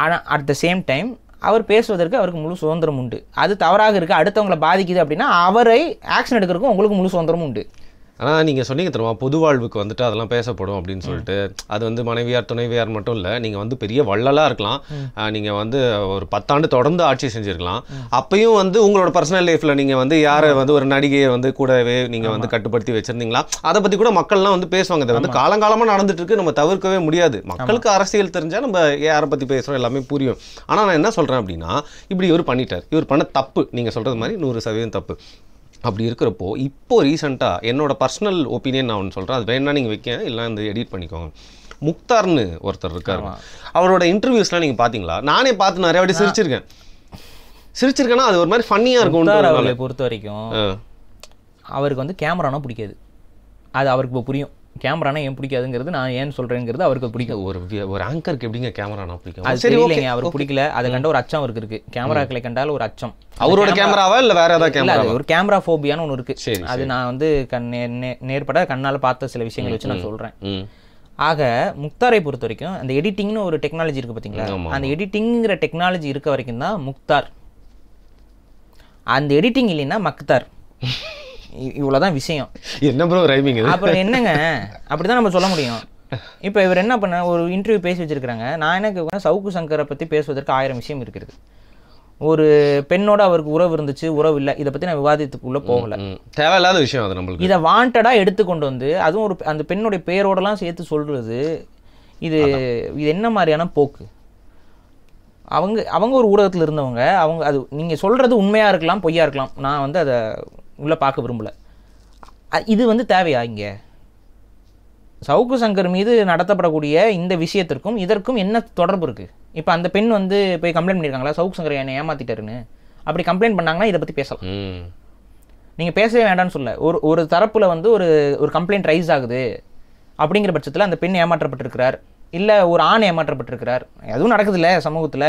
ஆனால் அட் த சேம் டைம் அவர் பேசுவதற்கு அவருக்கு முழு சுதந்திரம் உண்டு அது தவறாக இருக்குது அடுத்தவங்களை பாதிக்குது அப்படின்னா அவரை ஆக்ஷன் எடுக்கிறதுக்கும் உங்களுக்கு முழு சுதந்திரமும் உண்டு ஆனால் நீங்கள் சொன்னீங்க தெரியுமா பொது வாழ்வுக்கு வந்துட்டு அதெல்லாம் பேசப்படும் அப்படின்னு சொல்லிட்டு அது வந்து மனைவியார் துணைவியார் மட்டும் இல்லை நீங்கள் வந்து பெரிய வள்ளலாக இருக்கலாம் நீங்கள் வந்து ஒரு பத்தாண்டு தொடர்ந்து ஆட்சி செஞ்சுருக்கலாம் அப்பயும் வந்து உங்களோட பர்சனல் லைஃப்பில் நீங்கள் வந்து யாரை வந்து ஒரு நடிகையை வந்து கூடவே நீங்கள் வந்து கட்டுப்படுத்தி வச்சுருந்தீங்களா அதை பற்றி கூட மக்கள்லாம் வந்து பேசுவாங்க இதை வந்து காலங்காலமாக நடந்துட்டு இருக்கு நம்ம தவிர்க்கவே முடியாது மக்களுக்கு அரசியல் தெரிஞ்சால் நம்ம யாரை பற்றி பேசுகிறோம் எல்லாமே புரியும் ஆனால் நான் என்ன சொல்கிறேன் அப்படின்னா இப்படி இவர் பண்ணிட்டார் இவர் பண்ண தப்பு நீங்கள் சொல்கிறது மாதிரி நூறு சதவீதம் தப்பு அப்படி இருக்கிறப்போ இப்போது ரீசெண்டாக என்னோடய பர்சனல் ஒப்பீனியன் நான் ஒன்று சொல்கிறேன் அது வேணா நீங்கள் வைக்க இல்லை வந்து எடிட் பண்ணிக்கோங்க முக்தார்னு ஒருத்தர் இருக்கார் அவரோட இன்டர்வியூஸ்லாம் நீங்கள் பார்த்தீங்களா நானே பார்த்து நிறைய வாட்டி சிரிச்சிருக்கேன் சிரிச்சிருக்கேன்னா அது ஒரு மாதிரி ஃபன்னியாக இருக்கும் அவர்களை பொறுத்த வரைக்கும் அவருக்கு வந்து கேமரானா பிடிக்காது அது அவருக்கு இப்போ புரியும் கேமரானா ஏன் பிடிக்காதுங்கிறது நான் ஏன் சொல்றேங்கிறது அவருக்கு பிடிக்கும் ஒரு ஒரு ஆங்கருக்கு எப்படிங்க கேமரானா பிடிக்கும் அது சரி இல்லைங்க அவருக்கு பிடிக்கல அதை கண்ட ஒரு அச்சம் அவருக்கு இருக்கு கேமராக்களை கண்டால் ஒரு அச்சம் அவரோட கேமராவா இல்ல வேற ஏதாவது கேமரா ஒரு கேமரா ஃபோபியான்னு ஒன்று இருக்கு அது நான் வந்து கண் நேர்பட கண்ணால் பார்த்த சில விஷயங்கள் வச்சு நான் சொல்றேன் ஆக முக்தாரை பொறுத்த வரைக்கும் அந்த எடிட்டிங்னு ஒரு டெக்னாலஜி இருக்கு பார்த்தீங்களா அந்த எடிட்டிங்கிற டெக்னாலஜி இருக்க வரைக்கும் தான் முக்தார் அந்த எடிட்டிங் இல்லைன்னா மக்தார் இவ்வளோதான் விஷயம் என்ன ப்ரோ ரைமிங் அப்புறம் என்னங்க அப்படி தான் நம்ம சொல்ல முடியும் இப்போ இவர் என்ன பண்ண ஒரு இன்டர்வியூ பேசி வச்சுருக்கிறாங்க நான் எனக்கு சவுக்கு சங்கரை பற்றி பேசுவதற்கு ஆயிரம் விஷயம் இருக்கிறது ஒரு பெண்ணோட அவருக்கு உறவு இருந்துச்சு உறவு இல்லை இதை பற்றி நான் விவாதத்துக்குள்ளே போகல தேவையில்லாத விஷயம் அது நம்மளுக்கு இதை வாண்டடாக எடுத்துக்கொண்டு வந்து அதுவும் ஒரு அந்த பெண்ணுடைய பேரோடலாம் சேர்த்து சொல்கிறது இது இது என்ன மாதிரியான போக்கு அவங்க அவங்க ஒரு ஊடகத்தில் இருந்தவங்க அவங்க அது நீங்கள் சொல்கிறது உண்மையாக இருக்கலாம் பொய்யா இருக்கலாம் நான் வந்து அதை உள்ளே பார்க்க விரும்பலை இது வந்து தேவையா இங்கே சவுக்கு சங்கர் மீது நடத்தப்படக்கூடிய இந்த விஷயத்திற்கும் இதற்கும் என்ன தொடர்பு இருக்குது இப்போ அந்த பெண் வந்து போய் கம்ப்ளைண்ட் பண்ணியிருக்காங்களா சவுக்கு சங்கர் என்னை ஏமாற்றிட்டாருன்னு அப்படி கம்ப்ளைண்ட் பண்ணாங்கன்னா இதை பற்றி பேசலாம் நீங்கள் பேசவே வேண்டாம்னு சொல்ல ஒரு ஒரு தரப்பில் வந்து ஒரு ஒரு கம்ப்ளைண்ட் ரைஸ் ஆகுது அப்படிங்கிற பட்சத்தில் அந்த பெண் ஏமாற்றப்பட்டிருக்கிறார் இல்லை ஒரு ஆண் ஏமாற்றப்பட்டிருக்கிறார் எதுவும் நடக்குதுல்ல சமூகத்தில்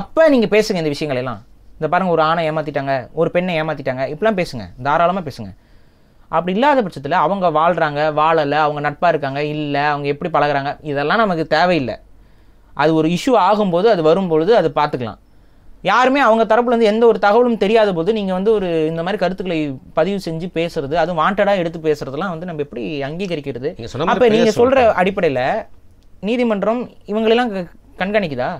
அப்போ நீங்கள் பேசுங்க இந்த விஷயங்களெல்லாம் இந்த பாருங்கள் ஒரு ஆணை ஏமாற்றிட்டாங்க ஒரு பெண்ணை ஏமாற்றிட்டாங்க இப்படிலாம் பேசுங்க தாராளமாக பேசுங்க அப்படி இல்லாத பட்சத்தில் அவங்க வாழ்கிறாங்க வாழலை அவங்க நட்பாக இருக்காங்க இல்லை அவங்க எப்படி பழகிறாங்க இதெல்லாம் நமக்கு தேவையில்லை அது ஒரு இஷ்யூ ஆகும்போது அது வரும்பொழுது அது பார்த்துக்கலாம் யாருமே அவங்க தரப்புலேருந்து எந்த ஒரு தகவலும் தெரியாத போது நீங்கள் வந்து ஒரு இந்த மாதிரி கருத்துக்களை பதிவு செஞ்சு பேசுறது அதுவும் வாண்டடாக எடுத்து பேசுறதுலாம் வந்து நம்ம எப்படி அங்கீகரிக்கிறது அப்போ நீங்கள் சொல்கிற அடிப்படையில் நீதிமன்றம் இவங்களெல்லாம் கண்காணிக்குதா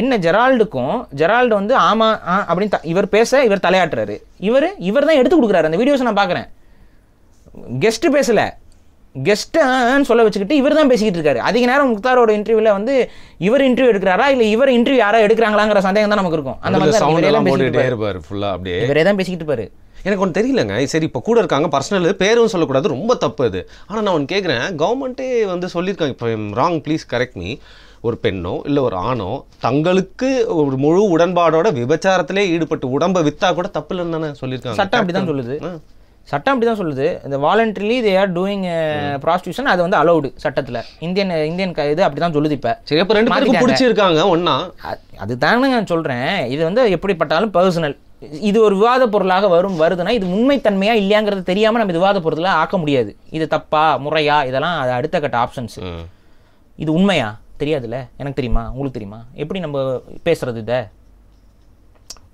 என்ன ஜெரால்டுக்கும் ஜெரால்டு வந்து ஆமா ஆ அப்படின்னு இவர் பேச இவர் தலையாட்டுறாரு இவர் இவர் தான் எடுத்து கொடுக்குறாரு அந்த வீடியோஸ் நான் பார்க்குறேன் கெஸ்ட்டு பேசலை கெஸ்ட்டான்னு சொல்ல வச்சுக்கிட்டு இவர் தான் பேசிக்கிட்டு இருக்காரு அதிக நேரம் முக்தாரோட இன்டர்வியூவில் வந்து இவர் இன்டர்வியூ எடுக்கிறாரா இல்லை இவர் இன்டர்வியூ யாராவது எடுக்கிறாங்களாங்கிற சந்தேகம் தான் நமக்கு இருக்கும் அந்த மாதிரி அப்படியே இவரே தான் பேசிக்கிட்டு இருப்பாரு எனக்கு ஒன்று தெரியலங்க சரி இப்போ கூட இருக்காங்க பர்சனல் பேரும் சொல்லக்கூடாது ரொம்ப தப்பு அது ஆனால் நான் ஒன்று கேட்குறேன் கவர்மெண்ட்டே வந்து சொல்லியிருக்காங்க இப்போ ராங் ப்ளீஸ் கரெக்ட் மீ ஒரு பெண்ணோ இல்லை ஒரு ஆணோ தங்களுக்கு ஒரு முழு உடன்பாடோட விபச்சாரத்திலே ஈடுபட்டு உடம்பை விற்றா கூட தப்பு இல்லைன்னு தானே சொல்லியிருக்காங்க சட்டம் அப்படி தான் சொல்லுது சட்டம் அப்படி தான் சொல்லுது இந்த voluntarily they are doing prostitution அது வந்து அலௌடு சட்டத்தில் இந்தியன் இந்தியன் இது அப்படி தான் சொல்லுது இப்போ சரி அப்போ ரெண்டு பேருக்கு பிடிச்சிருக்காங்க ஒன்றா அது தானே நான் சொல்கிறேன் இது வந்து எப்படிப்பட்டாலும் பர்சனல் இது ஒரு விவாத பொருளாக வரும் வருதுன்னா இது உண்மைத்தன்மையா இல்லையாங்கிறது தெரியாமல் நம்ம விவாத பொருளாக ஆக்க முடியாது இது தப்பா முறையா இதெல்லாம் அது அடுத்த கட்ட ஆப்ஷன்ஸ் இது உண்மையா தெரியாதுல்ல எனக்கு தெரியுமா உங்களுக்கு தெரியுமா எப்படி நம்ம பேசுகிறது இதை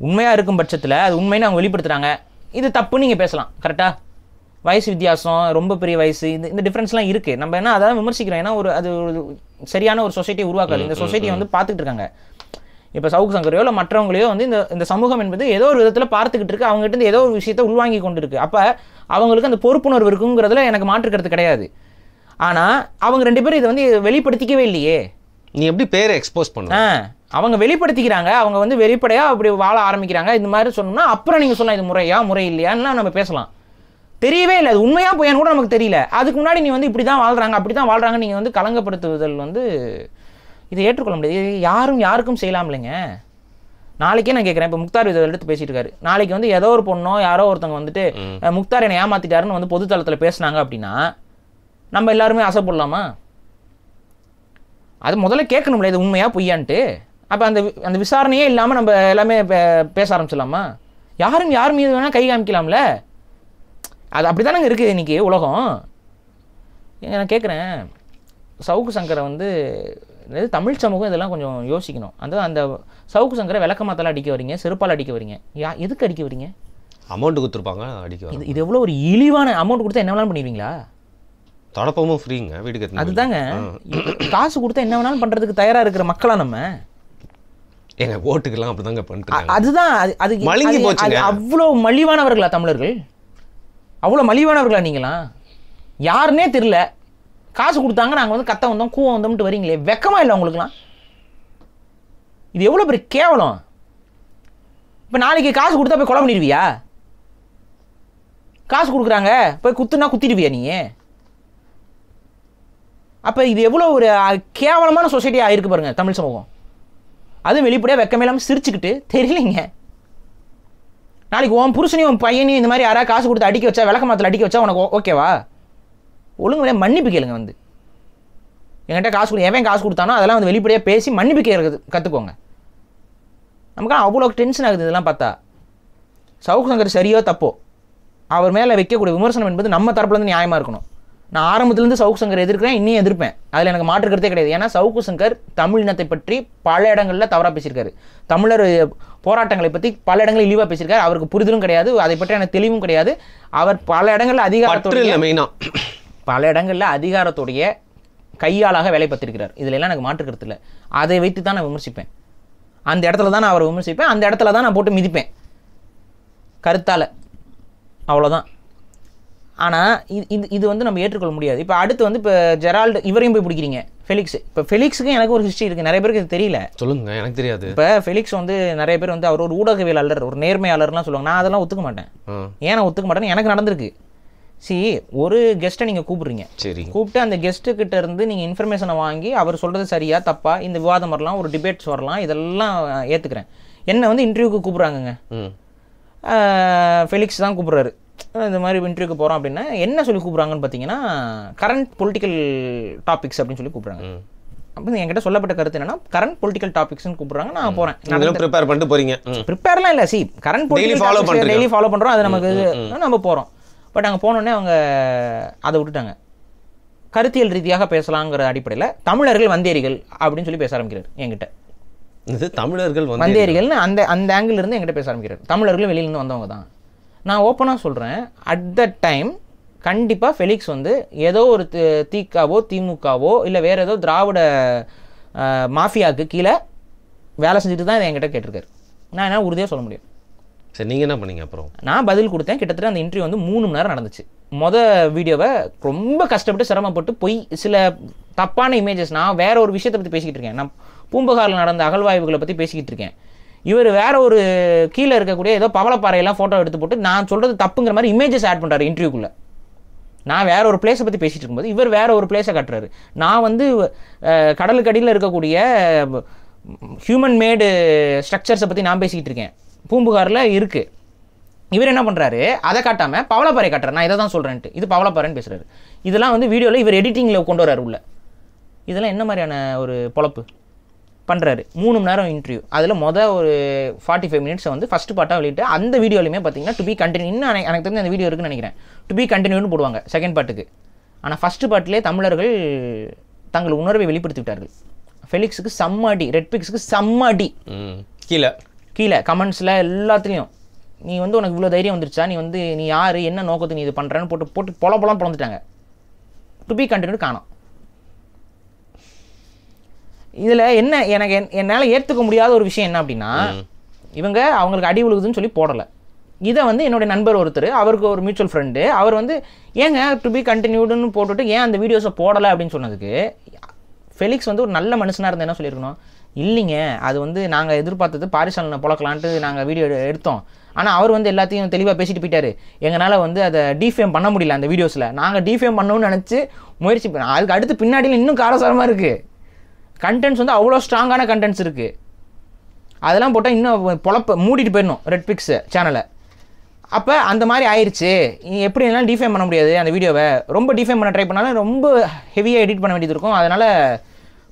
உண்மையாக இருக்கும் பட்சத்தில் அது உண்மைன்னு அவங்க வெளிப்படுத்துகிறாங்க இது தப்பு நீங்கள் பேசலாம் கரெக்டாக வயசு வித்தியாசம் ரொம்ப பெரிய வயசு இந்த இந்த டிஃப்ரென்ஸ்லாம் இருக்குது நம்ம என்ன அதான் விமர்சிக்கிறோம் ஏன்னா ஒரு அது ஒரு சரியான ஒரு சொசைட்டியை உருவாக்காது இந்த சொசைட்டியை வந்து பார்த்துக்கிட்டு இருக்காங்க இப்போ சவுக்கு சங்கரையோ இல்லை மற்றவங்களையோ வந்து இந்த இந்த சமூகம் என்பது ஏதோ ஒரு விதத்தில் பார்த்துக்கிட்டு இருக்கு அவங்ககிட்ட ஏதோ ஒரு விஷயத்த உள்வாங்கி கொண்டு இருக்கு அப்போ அவங்களுக்கு அந்த பொறுப்புணர்வு இருக்குங்கிறதுல எனக்கு மாற்றுக்கிறது கிடையாது ஆனால் அவங்க ரெண்டு பேரும் இதை வந்து வெளிப்படுத்திக்கவே இல்லையே நீ எப்படி பேரை எக்ஸ்போஸ் பண்ண அவங்க வெளிப்படுத்திக்கிறாங்க அவங்க வந்து வெளிப்படையாக அப்படி வாழ ஆரம்பிக்கிறாங்க இந்த மாதிரி சொன்னோம்னா அப்புறம் நீங்கள் சொன்னால் இது முறையா முறை இல்லையான்னு நம்ம பேசலாம் தெரியவே இல்லை அது உண்மையாக போயான்னு கூட நமக்கு தெரியல அதுக்கு முன்னாடி நீ வந்து இப்படி தான் வாழ்கிறாங்க அப்படி தான் வாழ்கிறாங்க நீங்கள் வந்து கலங்கப்படுத்துதல் வந்து இதை ஏற்றுக்கொள்ள முடியாது யாரும் யாருக்கும் செய்யலாம் இல்லைங்க நாளைக்கே நான் கேட்குறேன் இப்போ முக்தார் இதை எடுத்து பேசிட்டு இருக்காரு நாளைக்கு வந்து ஏதோ ஒரு பொண்ணோ யாரோ ஒருத்தவங்க வந்துட்டு முக்தார் என்னை ஏமாத்திட்டாருன்னு வந்து பொதுத்தளத்தில் பேசினாங்க அப்படின்னா நம்ம எல்லாருமே ஆசைப்படலாமா அது முதல்ல கேட்கணும்ல இது உண்மையாக பொய்யான்ட்டு அப்போ அந்த அந்த விசாரணையே இல்லாமல் நம்ம எல்லாமே பேச ஆரம்பிச்சிடலாமா யாரும் யார் மீது வேணால் கை காமிக்கலாம்ல அது அப்படி தானங்க இருக்குது இன்றைக்கி உலகம் நான் கேட்குறேன் சவுக்கு சங்கரை வந்து இது தமிழ் சமூகம் இதெல்லாம் கொஞ்சம் யோசிக்கணும் அந்த அந்த சவுக்கு சங்கரை விளக்கமாத்தலாம் அடிக்க வரீங்க செருப்பால் அடிக்க வரீங்க யா எதுக்கு அடிக்க வரீங்க அமௌண்ட் கொடுத்துருப்பாங்க அடிக்க இது எவ்வளோ ஒரு இழிவான அமௌண்ட் கொடுத்தா என்ன வேணாலும் பண்ணிடுவீங்களா தொடப்பமும் ஃப்ரீங்க வீடு கட்டணும் அதுதாங்க காசு கொடுத்தா என்ன வேணாலும் பண்ணுறதுக்கு தயாராக இருக்கிற மக்களாக நம்ம ஏங்க ஓட்டுக்கெல்லாம் அப்படிதாங்க பண்ணிட்டு அதுதான் அது மலிங்கி போச்சு அவ்வளோ மலிவானவர்களா தமிழர்கள் அவ்வளோ மலிவானவர்களா நீங்களா யாருன்னே தெரில காசு கொடுத்தாங்க நாங்கள் வந்து கத்த வந்தோம் கூவம் வந்தோம்ட்டு வரீங்களே வெக்கமாக இல்லை உங்களுக்குலாம் இது எவ்வளோ பெரிய கேவலம் இப்போ நாளைக்கு காசு கொடுத்தா போய் கொலை பண்ணிடுவியா காசு கொடுக்குறாங்க போய் குத்துனா குத்திடுவியா நீ அப்போ இது எவ்வளோ ஒரு கேவலமான சொசைட்டியாக இருக்குது பாருங்கள் தமிழ் சமூகம் அதுவும் வெளிப்படையாக வெக்கமே இல்லாமல் சிரிச்சுக்கிட்டு தெரியலைங்க நாளைக்கு உன் புருஷனையும் உன் பையனையும் இந்த மாதிரி யாராவது காசு கொடுத்து அடிக்க வச்சா விளக்க மாத்தில் அடிக்க வச்சா உனக்கு ஓகேவா ஒழுங்கு மன்னிப்பு கேளுங்க வந்து என்கிட்ட காசு கொடு எவன் காசு கொடுத்தானோ அதெல்லாம் வந்து வெளிப்படையாக பேசி மன்னிப்பு கேட்கறது கற்றுக்கோங்க நமக்கு அவ்வளோ டென்ஷன் ஆகுது இதெல்லாம் பார்த்தா சவுக்கு சங்கர் சரியோ தப்போ அவர் மேலே வைக்கக்கூடிய விமர்சனம் என்பது நம்ம தரப்புலேருந்து நியாயமாக இருக்கணும் நான் ஆரம்பத்துலேருந்து சவுக்கு சங்கர் எதிர்க்கிறேன் இன்னும் எதிர்ப்பேன் அதில் எனக்கு மாற்று கருத்தே கிடையாது ஏன்னா சவுக்கு சங்கர் தமிழ் இனத்தை பற்றி பல இடங்களில் தவறாக பேசியிருக்காரு தமிழர் போராட்டங்களை பற்றி பல இடங்களில் இழிவாக பேசியிருக்காரு அவருக்கு புரிதலும் கிடையாது அதை பற்றி எனக்கு தெளிவும் கிடையாது அவர் பல இடங்களில் அதிகாரத்தோடைய மெயினாக பல இடங்களில் அதிகாரத்துடைய கையாளாக வேலை பார்த்திருக்கிறார் இதில் எல்லாம் எனக்கு கருத்து இல்லை அதை வைத்து தான் நான் விமர்சிப்பேன் அந்த இடத்துல தான் நான் அவரை விமர்சிப்பேன் அந்த இடத்துல தான் நான் போட்டு மிதிப்பேன் கருத்தால் அவ்வளோதான் ஆனால் இது இது வந்து நம்ம ஏற்றுக்கொள்ள முடியாது இப்போ அடுத்து வந்து இப்போ ஜெரால்டு இவரையும் போய் பிடிக்கிறீங்க ஃபெலிக்ஸ் இப்போ ஃபெலிக்ஸுக்கும் எனக்கு ஒரு ஹிஸ்ட்ரி இருக்குது நிறைய பேருக்கு இது தெரியல சொல்லுங்க எனக்கு தெரியாது இப்போ ஃபெலிக்ஸ் வந்து நிறைய பேர் வந்து அவர் ஒரு ஊடகவியலாளர் ஒரு நேர்மையாளர்லாம் சொல்லுவாங்க நான் அதெல்லாம் ஒத்துக்க மாட்டேன் ஏன் நான் ஒத்துக்க மாட்டேன்னு எனக்கு நடந்திருக்கு சி ஒரு கெஸ்ட்டை நீங்கள் கூப்பிடுறீங்க சரி கூப்பிட்டு அந்த கெஸ்ட்டுக்கிட்ட இருந்து நீங்கள் இன்ஃபர்மேஷனை வாங்கி அவர் சொல்கிறது சரியா தப்பா இந்த விவாதம் வரலாம் ஒரு டிபேட்ஸ் வரலாம் இதெல்லாம் ஏற்றுக்கிறேன் என்னை வந்து இன்டர்வியூக்கு கூப்பிட்றாங்கங்க ஃபெலிக்ஸ் தான் கூப்பிட்றாரு இந்த மாதிரி இன்டர்வியூக்கு போகிறோம் அப்படின்னா என்ன சொல்லி கூப்பிட்றாங்கன்னு பார்த்தீங்கன்னா கரண்ட் பொலிட்டிக்கல் டாபிக்ஸ் அப்படின்னு சொல்லி கூப்பிட்றாங்க அப்போ என்கிட்ட சொல்லப்பட்ட கருத்து என்னன்னா கரண்ட் பொலிட்டிக்கல் டாபிக்ஸ்னு கூப்பிட்றாங்க நான் போகிறேன் நான் ப்ரிப்பேர் பண்ணிட்டு போகிறீங்க ப்ரிப்பேர்லாம் இல்லை சி கரண்ட் பொலிட்டிக்கல் ஃபாலோ பண்ணுறோம் டெய்லி ஃபாலோ பண்ணுறோம் அது நமக்கு நம்ம போகிறோம் பட் அங்கே போனோடனே அவங்க அதை விட்டுட்டாங்க கருத்தியல் ரீதியாக பேசலாங்கிற அடிப்படையில் தமிழர்கள் வந்தேரிகள் அப்படின்னு சொல்லி பேச ஆரம்பிக்கிறார் என்கிட்ட இது தமிழர்கள் வந்தேரிகள்னு அந்த அந்த ஆங்கிள் இருந்து என்கிட்ட பேச ஆரம்பிக்கிறார் தமிழர்களும் வெளியிலேருந்து வந்தவங்க தான் நான் ஓப்பனாக சொல்கிறேன் அட் த டைம் கண்டிப்பாக ஃபெலிக்ஸ் வந்து ஏதோ ஒரு தீக்காவோ திமுகவோ இல்லை வேறு ஏதோ திராவிட மாஃபியாவுக்கு கீழே வேலை செஞ்சுட்டு தான் இதை என்கிட்ட கேட்டிருக்காரு நான் என்ன உறுதியாக சொல்ல முடியும் சரி நீங்கள் என்ன பண்ணீங்க அப்புறம் நான் பதில் கொடுத்தேன் கிட்டத்தட்ட அந்த இன்டர்வியூ வந்து மூணு மணி நேரம் நடந்துச்சு மொதல் வீடியோவை ரொம்ப கஷ்டப்பட்டு சிரமப்பட்டு பொய் சில தப்பான இமேஜஸ் நான் வேற ஒரு விஷயத்தை பற்றி பேசிக்கிட்டு இருக்கேன் நான் பூம்புகாரில் நடந்த அகழ்வாய்வுகளை பற்றி பேசிக்கிட்டு இருக்கேன் இவர் வேற ஒரு கீழே இருக்கக்கூடிய ஏதோ பவளப்பாறையெல்லாம் ஃபோட்டோ எடுத்து போட்டு நான் சொல்கிறது தப்புங்கிற மாதிரி இமேஜஸ் ஆட் பண்ணுறாரு இன்டர்வியூக்குள்ளே நான் வேற ஒரு பிளேஸை பற்றி பேசிகிட்டு இருக்கும்போது இவர் வேற ஒரு பிளேஸை கட்டுறாரு நான் வந்து கடலுக்கடியில் இருக்கக்கூடிய ஹியூமன் மேடு ஸ்ட்ரக்சர்ஸை பற்றி நான் பேசிக்கிட்டு இருக்கேன் பூம்புகாரில் இருக்குது இவர் என்ன பண்ணுறாரு அதை காட்டாமல் பவளப்பாறை காட்டுறாரு நான் இதை தான் சொல்கிறேன்ட்டு இது பவளப்பாறைன்னு பேசுகிறாரு இதெல்லாம் வந்து வீடியோவில் இவர் எடிட்டிங்கில் கொண்டு வராரு உள்ள இதெல்லாம் என்ன மாதிரியான ஒரு பொழப்பு பண்ணுறாரு மூணு மணி நேரம் இன்டர்வியூ அதில் மொதல் ஒரு ஃபார்ட்டி ஃபைவ் மினிட்ஸ் வந்து ஃபஸ்ட் பார்ட்டாக வெளியிட்டு அந்த வீடியோலையுமே பார்த்தீங்கன்னா டு பி கண்டினியூ இன்னும் எனக்கு தெரிஞ்ச அந்த வீடியோ இருக்குன்னு நினைக்கிறேன் டு பி கண்டினியூன்னு போடுவாங்க செகண்ட் பாட்டுக்கு ஆனால் ஃபஸ்ட்டு பாட்டிலே தமிழர்கள் தங்கள் உணர்வை வெளிப்படுத்திவிட்டார்கள் ஃபெலிக்ஸுக்கு செம்ம ரெட் பிக்ஸுக்கு செம்ம கீழே கீழே கமெண்ட்ஸில் எல்லாத்துலேயும் நீ வந்து உனக்கு இவ்வளோ தைரியம் வந்துருச்சா நீ வந்து நீ யார் என்ன நோக்கத்தை நீ இது பண்ணுறேன்னு போட்டு போட்டு பொல பொலம் பிறந்துட்டாங்க டு பி கண்டினியூ காணும் இதில் என்ன எனக்கு என்னால் ஏற்றுக்க முடியாத ஒரு விஷயம் என்ன அப்படின்னா இவங்க அவங்களுக்கு அடி விழுகுதுன்னு சொல்லி போடலை இதை வந்து என்னுடைய நண்பர் ஒருத்தர் அவருக்கு ஒரு மியூச்சுவல் ஃப்ரெண்டு அவர் வந்து ஏங்க டு பி கண்டினியூடுன்னு போட்டுட்டு ஏன் அந்த வீடியோஸை போடலை அப்படின்னு சொன்னதுக்கு ஃபெலிக்ஸ் வந்து ஒரு நல்ல மனுஷனாக இருந்தால் என்ன சொல்லியிருக்கணும் இல்லைங்க அது வந்து நாங்கள் எதிர்பார்த்தது பாரிசாலனை பழக்கலான்ட்டு நாங்கள் வீடியோ எடுத்தோம் ஆனால் அவர் வந்து எல்லாத்தையும் தெளிவாக பேசிட்டு போயிட்டார் எங்களால் வந்து அதை டிஃபேம் பண்ண முடியல அந்த வீடியோஸில் நாங்கள் டிஃபேம் பண்ணணும்னு நினச்சி முயற்சி பண்ண அதுக்கு அடுத்து பின்னாடியில் இன்னும் காரசாரமாக இருக்குது கண்டென்ட்ஸ் வந்து அவ்வளோ ஸ்ட்ராங்கான கண்டென்ட்ஸ் இருக்குது அதெல்லாம் போட்டால் இன்னும் பொழப்ப மூடிட்டு போயிடணும் ரெட் பிக்ஸு சேனலை அப்போ அந்த மாதிரி ஆயிடுச்சு எப்படி எல்லாம் டிஃபைன் பண்ண முடியாது அந்த வீடியோவை ரொம்ப டிஃபைன் பண்ண ட்ரை பண்ணாலும் ரொம்ப ஹெவியாக எடிட் பண்ண வேண்டியது இருக்கும் அதனால்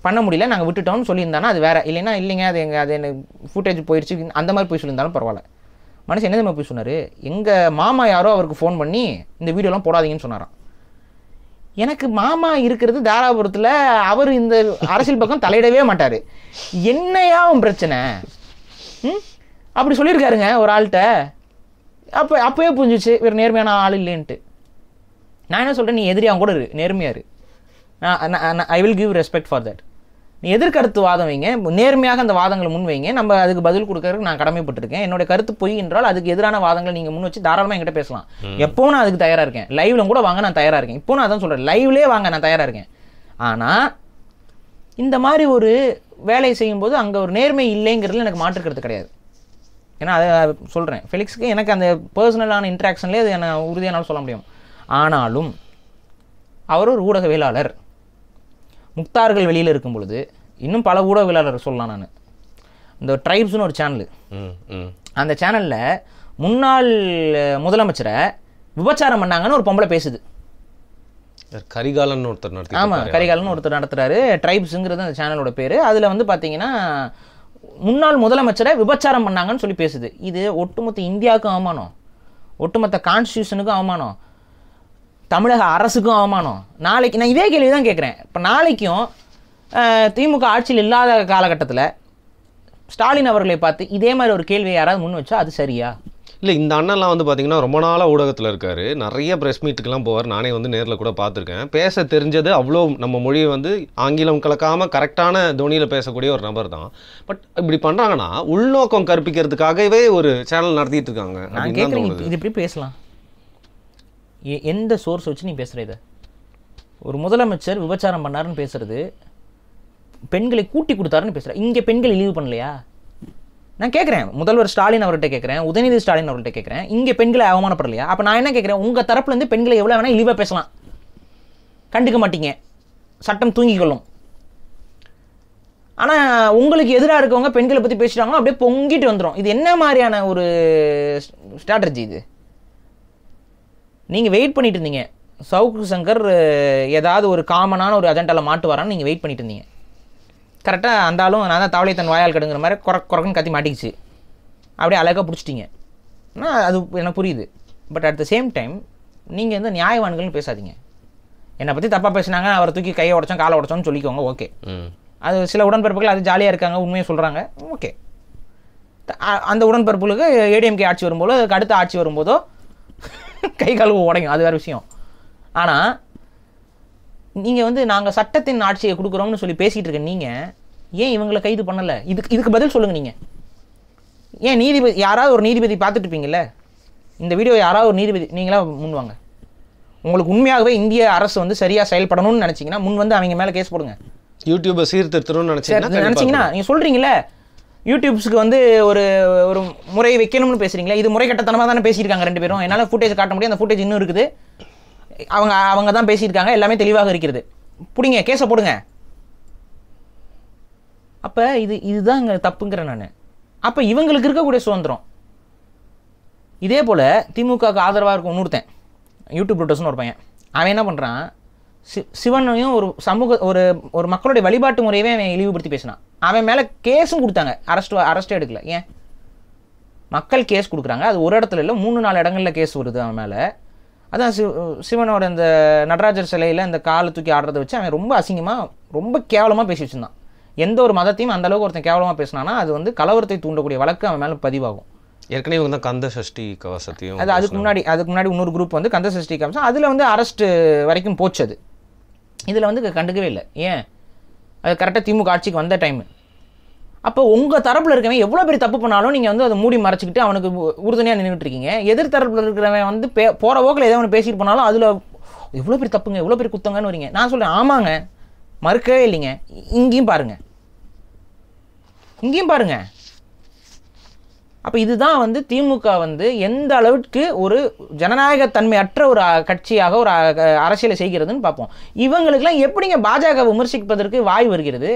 பண்ண முடியல நாங்கள் விட்டுட்டோம்னு சொல்லியிருந்தானா அது வேறு இல்லைன்னா இல்லைங்க அது எங்கள் அது எனக்கு ஃபுட்டேஜ் போயிடுச்சு அந்த மாதிரி போய் சொல்லியிருந்தாலும் பரவாயில்ல மனசு என்ன போய் சொன்னார் எங்கள் மாமா யாரோ அவருக்கு ஃபோன் பண்ணி இந்த வீடியோலாம் போடாதீங்கன்னு சொன்னாரான் எனக்கு மாமா இருக்கிறது தாராபுரத்தில் அவர் இந்த அரசியல் பக்கம் தலையிடவே மாட்டார் என்னையா பிரச்சனை பிரச்சனை அப்படி சொல்லியிருக்காருங்க ஒரு ஆள்கிட்ட அப்போ அப்போயே புரிஞ்சிச்சு இவர் நேர்மையான ஆள் இல்லைன்ட்டு நான் என்ன சொல்கிறேன் நீ எதிரியாக கூட இரு நேர்மையாக இரு I will give respect for that நீ எதிர்கருத்து வாதம் வைங்க நேர்மையாக அந்த வாதங்களை முன் வைங்க நம்ம அதுக்கு பதில் கொடுக்கறதுக்கு நான் கடமைப்பட்டிருக்கேன் என்னோட கருத்து பொய் என்றால் அதுக்கு எதிரான வாதங்களை நீங்கள் முன் வச்சு தாராளமாக என்கிட்ட பேசலாம் எப்போ நான் அதுக்கு தயாராக இருக்கேன் லைவ்ல கூட வாங்க நான் தயாராக இருக்கேன் இப்போ நான் அதான் சொல்கிறேன் லைவ்லேயே வாங்க நான் தயாராக இருக்கேன் ஆனால் இந்த மாதிரி ஒரு வேலையை செய்யும்போது அங்கே ஒரு நேர்மை இல்லைங்கிறதுல எனக்கு மாற்றுக்கிறது கிடையாது ஏன்னா அதை சொல்கிறேன் ஃபிலிக்ஸுக்கு எனக்கு அந்த பர்சனலான இன்ட்ராக்ஷன்லேயே அது என்ன உறுதியானாலும் சொல்ல முடியும் ஆனாலும் அவர் ஒரு ஊடகவியலாளர் முக்தார்கள் வெளியில் இருக்கும் பொழுது இன்னும் பல ஊடக ஊடகவியலாளர் சொல்லலாம் நான் இந்த ட்ரைப்ஸ்னு ஒரு சேனல் அந்த சேனலில் முன்னாள் முதலமைச்சரை விபச்சாரம் பண்ணாங்கன்னு ஒரு பொம்பளை பேசுது கரிகாலன் ஒருத்தர் நடத்தி ஆமாம் கரிகாலன் ஒருத்தர் நடத்துகிறாரு ட்ரைப்ஸுங்கிறது அந்த சேனலோட பேர் அதில் வந்து பார்த்தீங்கன்னா முன்னாள் முதலமைச்சரை விபச்சாரம் பண்ணாங்கன்னு சொல்லி பேசுது இது ஒட்டுமொத்த இந்தியாவுக்கும் அவமானம் ஒட்டுமொத்த கான்ஸ்டியூஷனுக்கும் அவமானம் தமிழக அரசுக்கும் அவமானம் நாளைக்கு நான் இதே கேள்வி தான் கேட்குறேன் இப்போ நாளைக்கும் திமுக ஆட்சியில் இல்லாத காலகட்டத்தில் ஸ்டாலின் அவர்களை பார்த்து இதே மாதிரி ஒரு கேள்வியை யாராவது முன் வச்சா அது சரியா இல்லை இந்த அண்ணன்லாம் வந்து பார்த்தீங்கன்னா ரொம்ப நாளாக ஊடகத்தில் இருக்கார் நிறைய ப்ரெஸ் மீட்டுக்கெல்லாம் போவார் நானே வந்து நேரில் கூட பார்த்துருக்கேன் பேச தெரிஞ்சது அவ்வளோ நம்ம மொழியை வந்து ஆங்கிலம் கலக்காமல் கரெக்டான தோனியில் பேசக்கூடிய ஒரு நபர் தான் பட் இப்படி பண்ணுறாங்கன்னா உள்நோக்கம் கற்பிக்கிறதுக்காகவே ஒரு சேனல் நடத்திட்டு இருக்காங்க இது எப்படி பேசலாம் எந்த சோர்ஸ் வச்சு நீ பேசுகிற இதை ஒரு முதலமைச்சர் விபச்சாரம் பண்ணாருன்னு பேசுறது பெண்களை கூட்டி கொடுத்தாருன்னு பேசுகிறேன் இங்கே பெண்கள் இழிவு பண்ணலையா நான் கேட்குறேன் முதல்வர் ஸ்டாலின் அவர்கிட்ட கேட்குறேன் உதயநிதி ஸ்டாலின் அவர்கிட்ட கேட்குறேன் இங்கே பெண்களை அவமானப்படலையா அப்போ நான் என்ன கேட்குறேன் உங்கள் தரப்புலேருந்து பெண்களை எவ்வளோ வேணால் இழிவாக பேசலாம் கண்டுக்க மாட்டீங்க சட்டம் தூங்கிக்கொள்ளும் கொள்ளும் ஆனால் உங்களுக்கு எதிராக இருக்கவங்க பெண்களை பற்றி பேசிட்டாங்களோ அப்படியே பொங்கிட்டு வந்துடும் இது என்ன மாதிரியான ஒரு ஸ்ட்ராட்டஜி இது நீங்கள் வெயிட் பண்ணிட்டு இருந்தீங்க சவுக்கு சங்கர் ஏதாவது ஒரு காமனான ஒரு அஜெண்டாவில் வரான்னு நீங்கள் வெயிட் பண்ணிட்டு இருந்தீங்க கரெக்டாக அந்த ஆளும் நான் தான் தவளை தன் வாயால் கடுங்கிற மாதிரி குற குறக்குன்னு கத்தி மாட்டிக்கிச்சு அப்படியே அழகாக பிடிச்சிட்டிங்க ஆனால் அது எனக்கு புரியுது but at the same time நீங்கள் வந்து நியாயவான்கள்னு பேசாதீங்க என்னை பற்றி தப்பாக பேசினாங்க அவரை தூக்கி கையை உடச்சோம் காலை உடச்சோம்னு சொல்லிக்கோங்க ஓகே அது சில உடன்பிறப்புகள் அது ஜாலியாக இருக்காங்க உண்மையை சொல்கிறாங்க ஓகே அந்த உடன்பிறப்புகளுக்கு ஏடிஎம்கே ஆட்சி வரும்போது அதுக்கு அடுத்த ஆட்சி வரும்போதோ கை கழுவு உடையும் அது வேறு விஷயம் ஆனால் நீங்கள் வந்து நாங்கள் சட்டத்தின் ஆட்சியை கொடுக்குறோம்னு சொல்லி பேசிகிட்டு இருக்க நீங்கள் ஏன் இவங்களை கைது பண்ணலை இதுக்கு இதுக்கு பதில் சொல்லுங்கள் நீங்கள் ஏன் நீதிபதி யாராவது ஒரு நீதிபதி பார்த்துட்டு இருப்பீங்கல்ல இந்த வீடியோ யாராவது ஒரு நீதிபதி நீங்களா முன்வாங்க உங்களுக்கு உண்மையாகவே இந்திய அரசு வந்து சரியாக செயல்படணும்னு நினச்சிங்கன்னா முன் வந்து அவங்க மேலே கேஸ் போடுங்க யூடியூப்பை சீர்திருத்தணும்னு நினச்சிங்கன்னா நினச்சிங்கன்னா நீங்கள் சொல்கிறீங்களே யூடியூப்ஸுக்கு வந்து ஒரு ஒரு முறை வைக்கணும்னு பேசுகிறீங்களா இது முறை கட்டத்தனமா தானே பேசியிருக்காங்க ரெண்டு பேரும் என்னால் ஃபுட்டேஜ் காட்ட முடியும் அந்த ஃபுட்டேஜ் இன்னும் இருக்குது அவங்க அவங்க தான் பேசியிருக்காங்க எல்லாமே தெளிவாக இருக்கிறது பிடிங்க கேஸை போடுங்க அப்போ இது இதுதான் இங்கே தப்புங்கிறேன் நான் அப்போ இவங்களுக்கு இருக்கக்கூடிய சுதந்திரம் இதே போல் திமுகவுக்கு ஆதரவாக இருக்கும் இன்னொருத்தன் யூடியூப் ப்ரோட்டஸ்னு ஒரு பையன் அவன் என்ன பண்ணுறான் சி சிவனையும் ஒரு சமூக ஒரு ஒரு மக்களுடைய வழிபாட்டு முறையவே அவன் இழிவுபடுத்தி பேசினான் அவன் மேலே கேஸும் கொடுத்தாங்க அரெஸ்ட் அரெஸ்ட் எடுக்கல ஏன் மக்கள் கேஸ் கொடுக்குறாங்க அது ஒரு இடத்துல இல்லை மூணு நாலு இடங்களில் கேஸ் வருது அவன் மேலே அதான் சிவ சிவனோட இந்த நடராஜர் சிலையில் இந்த காலை தூக்கி ஆடுறத வச்சு அவன் ரொம்ப அசிங்கமாக ரொம்ப கேவலமாக பேசி வச்சுருந்தான் எந்த ஒரு மதத்தையும் அந்தளவுக்கு ஒருத்தன் கேவலமாக பேசினான்னா அது வந்து கலவரத்தை தூண்டக்கூடிய வழக்கு அவன் மேலே பதிவாகும் ஏற்கனவே வந்து தான் கந்த சஷ்டி கவசத்தையும் அது அதுக்கு முன்னாடி அதுக்கு முன்னாடி இன்னொரு குரூப் வந்து கந்த சஷ்டி கவசம் அதில் வந்து அரெஸ்ட்டு வரைக்கும் போச்சு அது இதில் வந்து கண்டுக்கவே இல்லை ஏன் அது கரெக்டாக திமுக ஆட்சிக்கு வந்த டைமு அப்போ உங்கள் தரப்பில் இருக்கவன் எவ்வளோ பெரிய தப்பு பண்ணாலும் நீங்கள் வந்து அதை மூடி மறைச்சிக்கிட்டு அவனுக்கு உறுதுணையாக நின்றுட்டு இருக்கீங்க எதிர் தரப்பில் இருக்கிறவன் வந்து பே போகிற ஓக்கில் எதாவது ஒன்று பேசிட்டு போனாலும் அதில் எவ்வளோ பெரிய தப்புங்க எவ்வளோ பெரிய குத்தங்கன்னு வரீங்க நான் சொல்கிறேன் ஆமாங்க மறுக்கவே இல்லைங்க இங்கேயும் பாருங்கள் இங்கேயும் பாருங்கள் அப்போ இதுதான் வந்து திமுக வந்து எந்த அளவுக்கு ஒரு தன்மை அற்ற ஒரு கட்சியாக ஒரு அரசியலை செய்கிறதுன்னு பார்ப்போம் இவங்களுக்கெல்லாம் எப்படிங்க பாஜக விமர்சிப்பதற்கு வாய் வருகிறது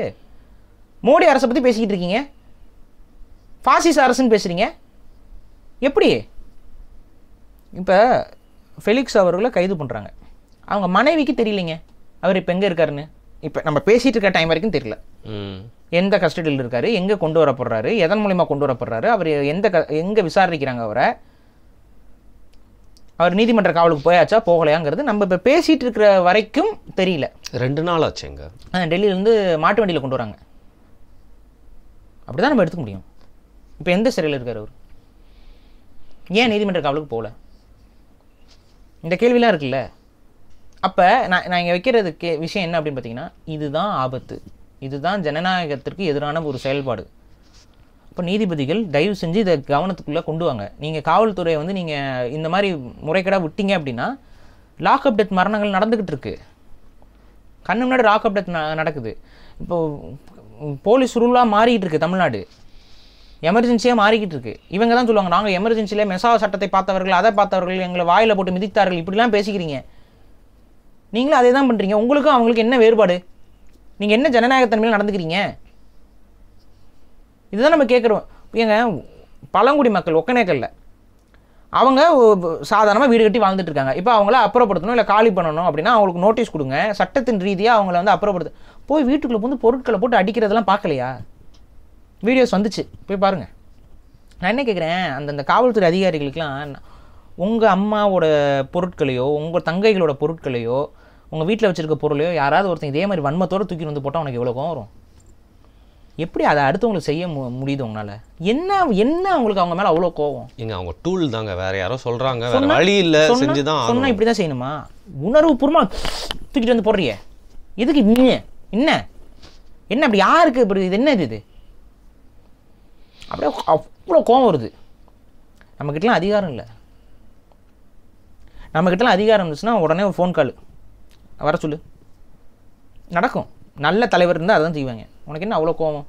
மோடி அரசை பற்றி பேசிக்கிட்டு இருக்கீங்க ஃபாசிஸ் அரசுன்னு பேசுகிறீங்க எப்படி இப்போ ஃபெலிக்ஸ் அவர்களை கைது பண்ணுறாங்க அவங்க மனைவிக்கு தெரியலைங்க அவர் இப்போ எங்கே இருக்காருன்னு இப்போ நம்ம பேசிகிட்டு இருக்க டைம் வரைக்கும் தெரியல எந்த கஸ்டடியில் இருக்கார் எங்கே கொண்டு வரப்படுறாரு எதன் மூலிமா கொண்டு வரப்படுறாரு அவர் எந்த க எங்கே விசாரிக்கிறாங்க அவரை அவர் நீதிமன்ற காவலுக்கு போயாச்சா போகலையாங்கிறது நம்ம இப்போ பேசிகிட்டு இருக்கிற வரைக்கும் தெரியல ரெண்டு நாள் ஆச்சுங்க டெல்லியிலேருந்து மாட்டு வண்டியில் கொண்டு வராங்க அப்படி தான் நம்ம எடுத்துக்க முடியும் இப்போ எந்த சிறையில் இருக்கார் அவர் ஏன் நீதிமன்ற காவலுக்கு போகல இந்த கேள்விலாம் இருக்குல்ல அப்போ நான் நான் இங்கே வைக்கிறது கே விஷயம் என்ன அப்படின்னு பார்த்தீங்கன்னா இதுதான் ஆபத்து இதுதான் ஜனநாயகத்திற்கு எதிரான ஒரு செயல்பாடு அப்போ நீதிபதிகள் தயவு செஞ்சு இதை கவனத்துக்குள்ளே கொண்டு வாங்க நீங்கள் காவல்துறையை வந்து நீங்கள் இந்த மாதிரி முறைகேடாக விட்டீங்க அப்படின்னா லாக் டெத் மரணங்கள் நடந்துக்கிட்டு இருக்கு கண்ணு முன்னாடி லாக் டெத் நடக்குது இப்போது போலீஸ் ரூலாக மாறிக்கிட்டு இருக்குது தமிழ்நாடு எமர்ஜென்சியாக மாறிக்கிட்டு இருக்கு இவங்க தான் சொல்லுவாங்க நாங்கள் எமர்ஜென்சியில் மெசா சட்டத்தை பார்த்தவர்கள் அதை பார்த்தவர்கள் எங்களை வாயில் போட்டு மிதித்தார்கள் இப்படிலாம் பேசிக்கிறீங்க நீங்களும் அதே தான் பண்ணுறீங்க உங்களுக்கும் அவங்களுக்கு என்ன வேறுபாடு நீங்கள் என்ன ஜனநாயகத்தன்மையில் நடந்துக்கிறீங்க இதுதான் நம்ம கேட்குறோம் ஏங்க பழங்குடி மக்கள் ஒக்கனேக்கல்ல அவங்க சாதாரணமாக வீடு கட்டி வாழ்ந்துட்டு இருக்காங்க இப்போ அவங்கள அப்புறப்படுத்தணும் இல்லை காலி பண்ணணும் அப்படின்னா அவங்களுக்கு நோட்டீஸ் கொடுங்க சட்டத்தின் ரீதியாக அவங்கள வந்து அப்புறப்படுத்து போய் வீட்டுக்குள்ளே வந்து பொருட்களை போட்டு அடிக்கிறதெல்லாம் பார்க்கலையா வீடியோஸ் வந்துச்சு போய் பாருங்கள் நான் என்ன கேட்குறேன் அந்தந்த காவல்துறை அதிகாரிகளுக்கெலாம் உங்கள் அம்மாவோட பொருட்களையோ உங்கள் தங்கைகளோட பொருட்களையோ உங்கள் வீட்டில் வச்சுருக்க பொருளையோ யாராவது ஒருத்தன் இதே மாதிரி வன்மத்தோடு தூக்கி வந்து போட்டால் உனக்கு எவ்வளோ கோவம் வரும் எப்படி அதை அடுத்தவங்களுக்கு செய்ய மு முடியுது உங்களால் என்ன என்ன அவங்களுக்கு அவங்க மேலே அவ்வளோ கோவம் இங்கே அவங்க டூல் தாங்க வேற யாரோ சொல்கிறாங்க வேற வழி இல்லை செஞ்சு தான் சொன்னால் இப்படி தான் செய்யணுமா உணர்வு பூர்வமாக தூக்கிட்டு வந்து போடுறிய எதுக்கு நீ என்ன என்ன அப்படி யாருக்கு இப்படி இது என்ன இது இது அப்படியே அவ்வளோ கோவம் வருது நம்மக்கிட்டலாம் அதிகாரம் இல்லை நம்மக்கிட்டலாம் அதிகாரம் இருந்துச்சுன்னா உடனே ஒரு ஃபோன் கால் வர சொல்லு நடக்கும் நல்ல தலைவர் இருந்தால் அதான் செய்வாங்க உனக்கு என்ன அவ்வளோ கோவம்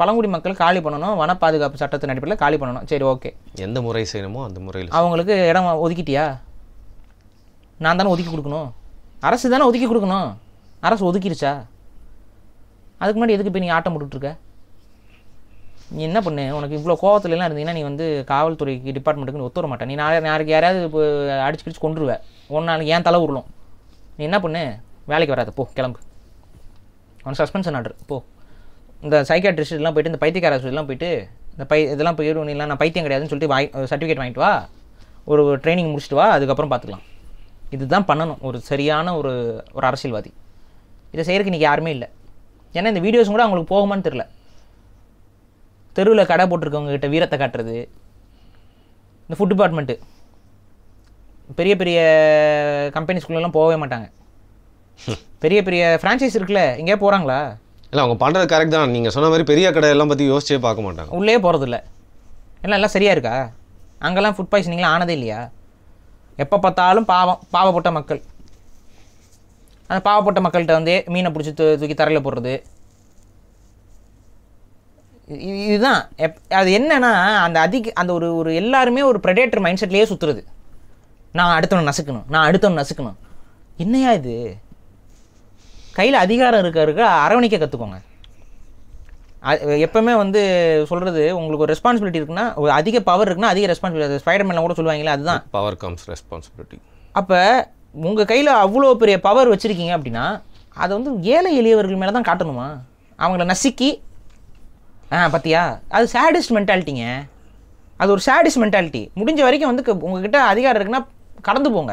பழங்குடி மக்கள் காலி பண்ணணும் வன பாதுகாப்பு சட்டத்தின் அடிப்படையில் காலி பண்ணணும் சரி ஓகே எந்த முறை செய்யணுமோ அந்த முறையில் அவங்களுக்கு இடம் ஒதுக்கிட்டியா நான் தானே ஒதுக்கி கொடுக்கணும் அரசு தானே ஒதுக்கி கொடுக்கணும் அரசு ஒதுக்கிருச்சா அதுக்கு முன்னாடி எதுக்கு போய் நீ ஆட்டம் போட்டுட்ருக்க நீ என்ன பண்ணு உனக்கு இவ்வளோ கோவத்துலலாம் இருந்தீங்கன்னா நீ வந்து காவல்துறைக்கு டிபார்ட்மெண்ட்டுக்கு ஒத்துவர மாட்டேன் நீ நாளை நாளைக்கு யாராவது இப்போ அடிச்சு பிடிச்சி கொண்டுருவேன் ஒன்று நாளைக்கு ஏன் தலை உருளும் நீ என்ன பண்ணு வேலைக்கு வராது போ கிளம்பு அவன் சஸ்பென்ஷன் ஆர்டர் போ இந்த சைக்காட்ரிஸ்ட்லாம் போயிட்டு இந்த பைத்தியக்கார ஹாஸ்பிட்டலாம் போயிட்டு இந்த பை இதெல்லாம் போய் நீலாம் நான் பைத்தியம் கிடையாதுன்னு சொல்லிட்டு வாய் சர்டிஃபிகேட் வாங்கிட்டு வா ஒரு ட்ரைனிங் முடிச்சுட்டு வா அதுக்கப்புறம் பார்த்துக்கலாம் இதுதான் பண்ணணும் ஒரு சரியான ஒரு ஒரு அரசியல்வாதி இதை செய்கிறதுக்கு இன்றைக்கி யாருமே இல்லை ஏன்னா இந்த வீடியோஸ் கூட அவங்களுக்கு போகுமான்னு தெரில தெருவில் கடை போட்டிருக்கவங்ககிட்ட வீரத்தை காட்டுறது இந்த ஃபுட் டிபார்ட்மெண்ட்டு பெரிய பெரிய கம்பெனிஸ்குள்ளெல்லாம் போகவே மாட்டாங்க பெரிய பெரிய ஃப்ரான்ச்சைஸ் இருக்குல்ல எங்கேயா போகிறாங்களா இல்லை அவங்க பண்ணுறது கரெக்ட் தான் நீங்கள் சொன்ன மாதிரி பெரிய கடை எல்லாம் பற்றி யோசிச்சே பார்க்க மாட்டாங்க உள்ளே போகிறதில்ல எல்லாம் எல்லாம் சரியாக இருக்கா அங்கெல்லாம் ஃபுட் பாய்சனிங்லாம் ஆனதே இல்லையா எப்போ பார்த்தாலும் பாவம் பாவப்பட்ட மக்கள் அந்த பாவப்பட்ட மக்கள்கிட்ட வந்து மீனை பிடிச்சி தூ தூக்கி தரையில் போடுறது இதுதான் எப் அது என்னென்னா அந்த அதிக அந்த ஒரு ஒரு எல்லாருமே ஒரு ப்ரெடேட்டர் மைண்ட் செட்லேயே சுற்றுறது நான் அடுத்தவனை நசுக்கணும் நான் அடுத்தவனை நசுக்கணும் என்னையா இது கையில் அதிகாரம் இருக்க இருக்க அரவணைக்க கற்றுக்கோங்க எப்போவுமே வந்து சொல்கிறது உங்களுக்கு ஒரு ரெஸ்பான்சிபிலிட்டி இருக்குன்னா ஒரு அதிக பவர் இருக்குன்னா அதிக ரெஸ்பான்சிபிலிட்டி ஸ்பைடர்மேனில் கூட சொல்லுவாங்களே அதுதான் பவர் கம்ஸ் ரெஸ்பான்சிபிலிட்டி அப்போ உங்கள் கையில் அவ்வளோ பெரிய பவர் வச்சுருக்கீங்க அப்படின்னா அதை வந்து ஏழை எளியவர்கள் மேலே தான் காட்டணுமா அவங்கள நசுக்கி ஆ பார்த்தியா அது சேடிஸ்ட் மென்டாலிட்டிங்க அது ஒரு சேடிஸ்ட் மென்டாலிட்டி முடிஞ்ச வரைக்கும் வந்து உங்ககிட்ட அதிகாரம் இருக்குன்னா கடந்து போங்க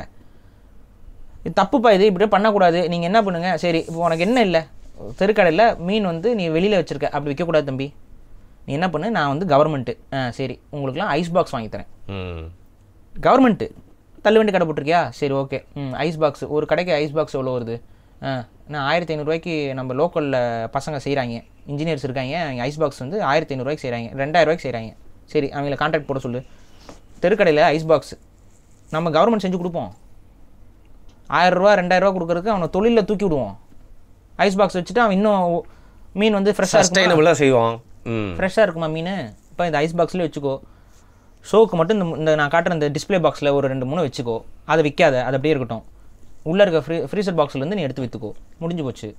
தப்புப்பா இது இப்படியே பண்ணக்கூடாது நீங்கள் என்ன பண்ணுங்கள் சரி இப்போ உனக்கு என்ன இல்லை தெருக்கடையில் மீன் வந்து நீ வெளியில் வச்சுருக்க அப்படி விற்கக்கூடாது தம்பி நீ என்ன பண்ணு நான் வந்து கவர்மெண்ட்டு ஆ சரி உங்களுக்குலாம் ஐஸ் பாக்ஸ் வாங்கி தரேன் கவர்மெண்ட்டு தள்ளுவண்டி கடை போட்டிருக்கியா சரி ஓகே ம் ஐஸ் பாக்ஸ் ஒரு கடைக்கு ஐஸ் பாக்ஸ் எவ்வளோ வருது நான் ஆயிரத்தி ஐநூறுரூவாய்க்கு நம்ம லோக்கலில் பசங்க செய்கிறாங்க இன்ஜினியர்ஸ் இருக்காங்க ஐஸ் பாக்ஸ் வந்து ஆயிரத்தி ஐநூறுரூவாய்க்கு செய்கிறாங்க ரெண்டாயிரரூவாய்க்கு செய்கிறாங்க சரி அவங்கள கான்ட்ராக்ட் போட சொல்லு தெருக்கடையில் ஐஸ் பாக்ஸ் நம்ம கவர்மெண்ட் செஞ்சு கொடுப்போம் ஆயிரரூவா ரெண்டாயிரரூவா கொடுக்குறதுக்கு அவனை தொழிலில் தூக்கி விடுவோம் ஐஸ் பாக்ஸ் வச்சுட்டு அவன் இன்னும் மீன் வந்து ஃப்ரெஷ்ஷாக செய்வான் ஃப்ரெஷ்ஷாக இருக்குமா மீன் இப்போ இந்த ஐஸ் பாக்ஸ்லேயே வச்சுக்கோ ஷோக்கு மட்டும் இந்த இந்த நான் காட்டுற இந்த டிஸ்பிளே பாக்ஸில் ஒரு ரெண்டு மூணு வச்சுக்கோ அதை விற்காத அது அப்படியே இருக்கட்டும் உள்ளே இருக்க ஃப்ரீ ஃப்ரீசர் பாக்ஸ்லேருந்து நீ எடுத்து விற்றுக்கோ முடிஞ்சு போச்சு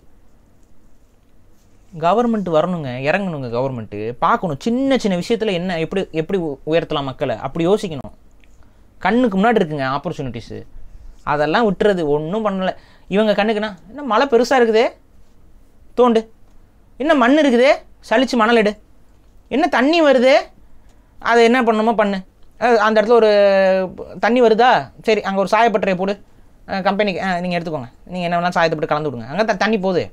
கவர்மெண்ட் வரணுங்க இறங்கணுங்க கவர்மெண்ட்டு பார்க்கணும் சின்ன சின்ன விஷயத்தில் என்ன எப்படி எப்படி உயர்த்தலாம் மக்களை அப்படி யோசிக்கணும் கண்ணுக்கு முன்னாடி இருக்குங்க ஆப்பர்ச்சுனிட்டிஸு அதெல்லாம் விட்டுறது ஒன்றும் பண்ணலை இவங்க கண்ணுக்குண்ணா என்ன மழை பெருசாக இருக்குதே தோண்டு என்ன மண் இருக்குதே சளிச்சு மணல் எடு என்ன தண்ணி வருது அதை என்ன பண்ணணுமோ பண்ணு அந்த இடத்துல ஒரு தண்ணி வருதா சரி அங்கே ஒரு சாயப்பட்டறையை போடு கம்பெனிக்கு நீங்கள் எடுத்துக்கோங்க நீங்கள் என்ன வேணால் சாயத்தை போட்டு கலந்து விடுங்க அங்கே தண்ணி போகுது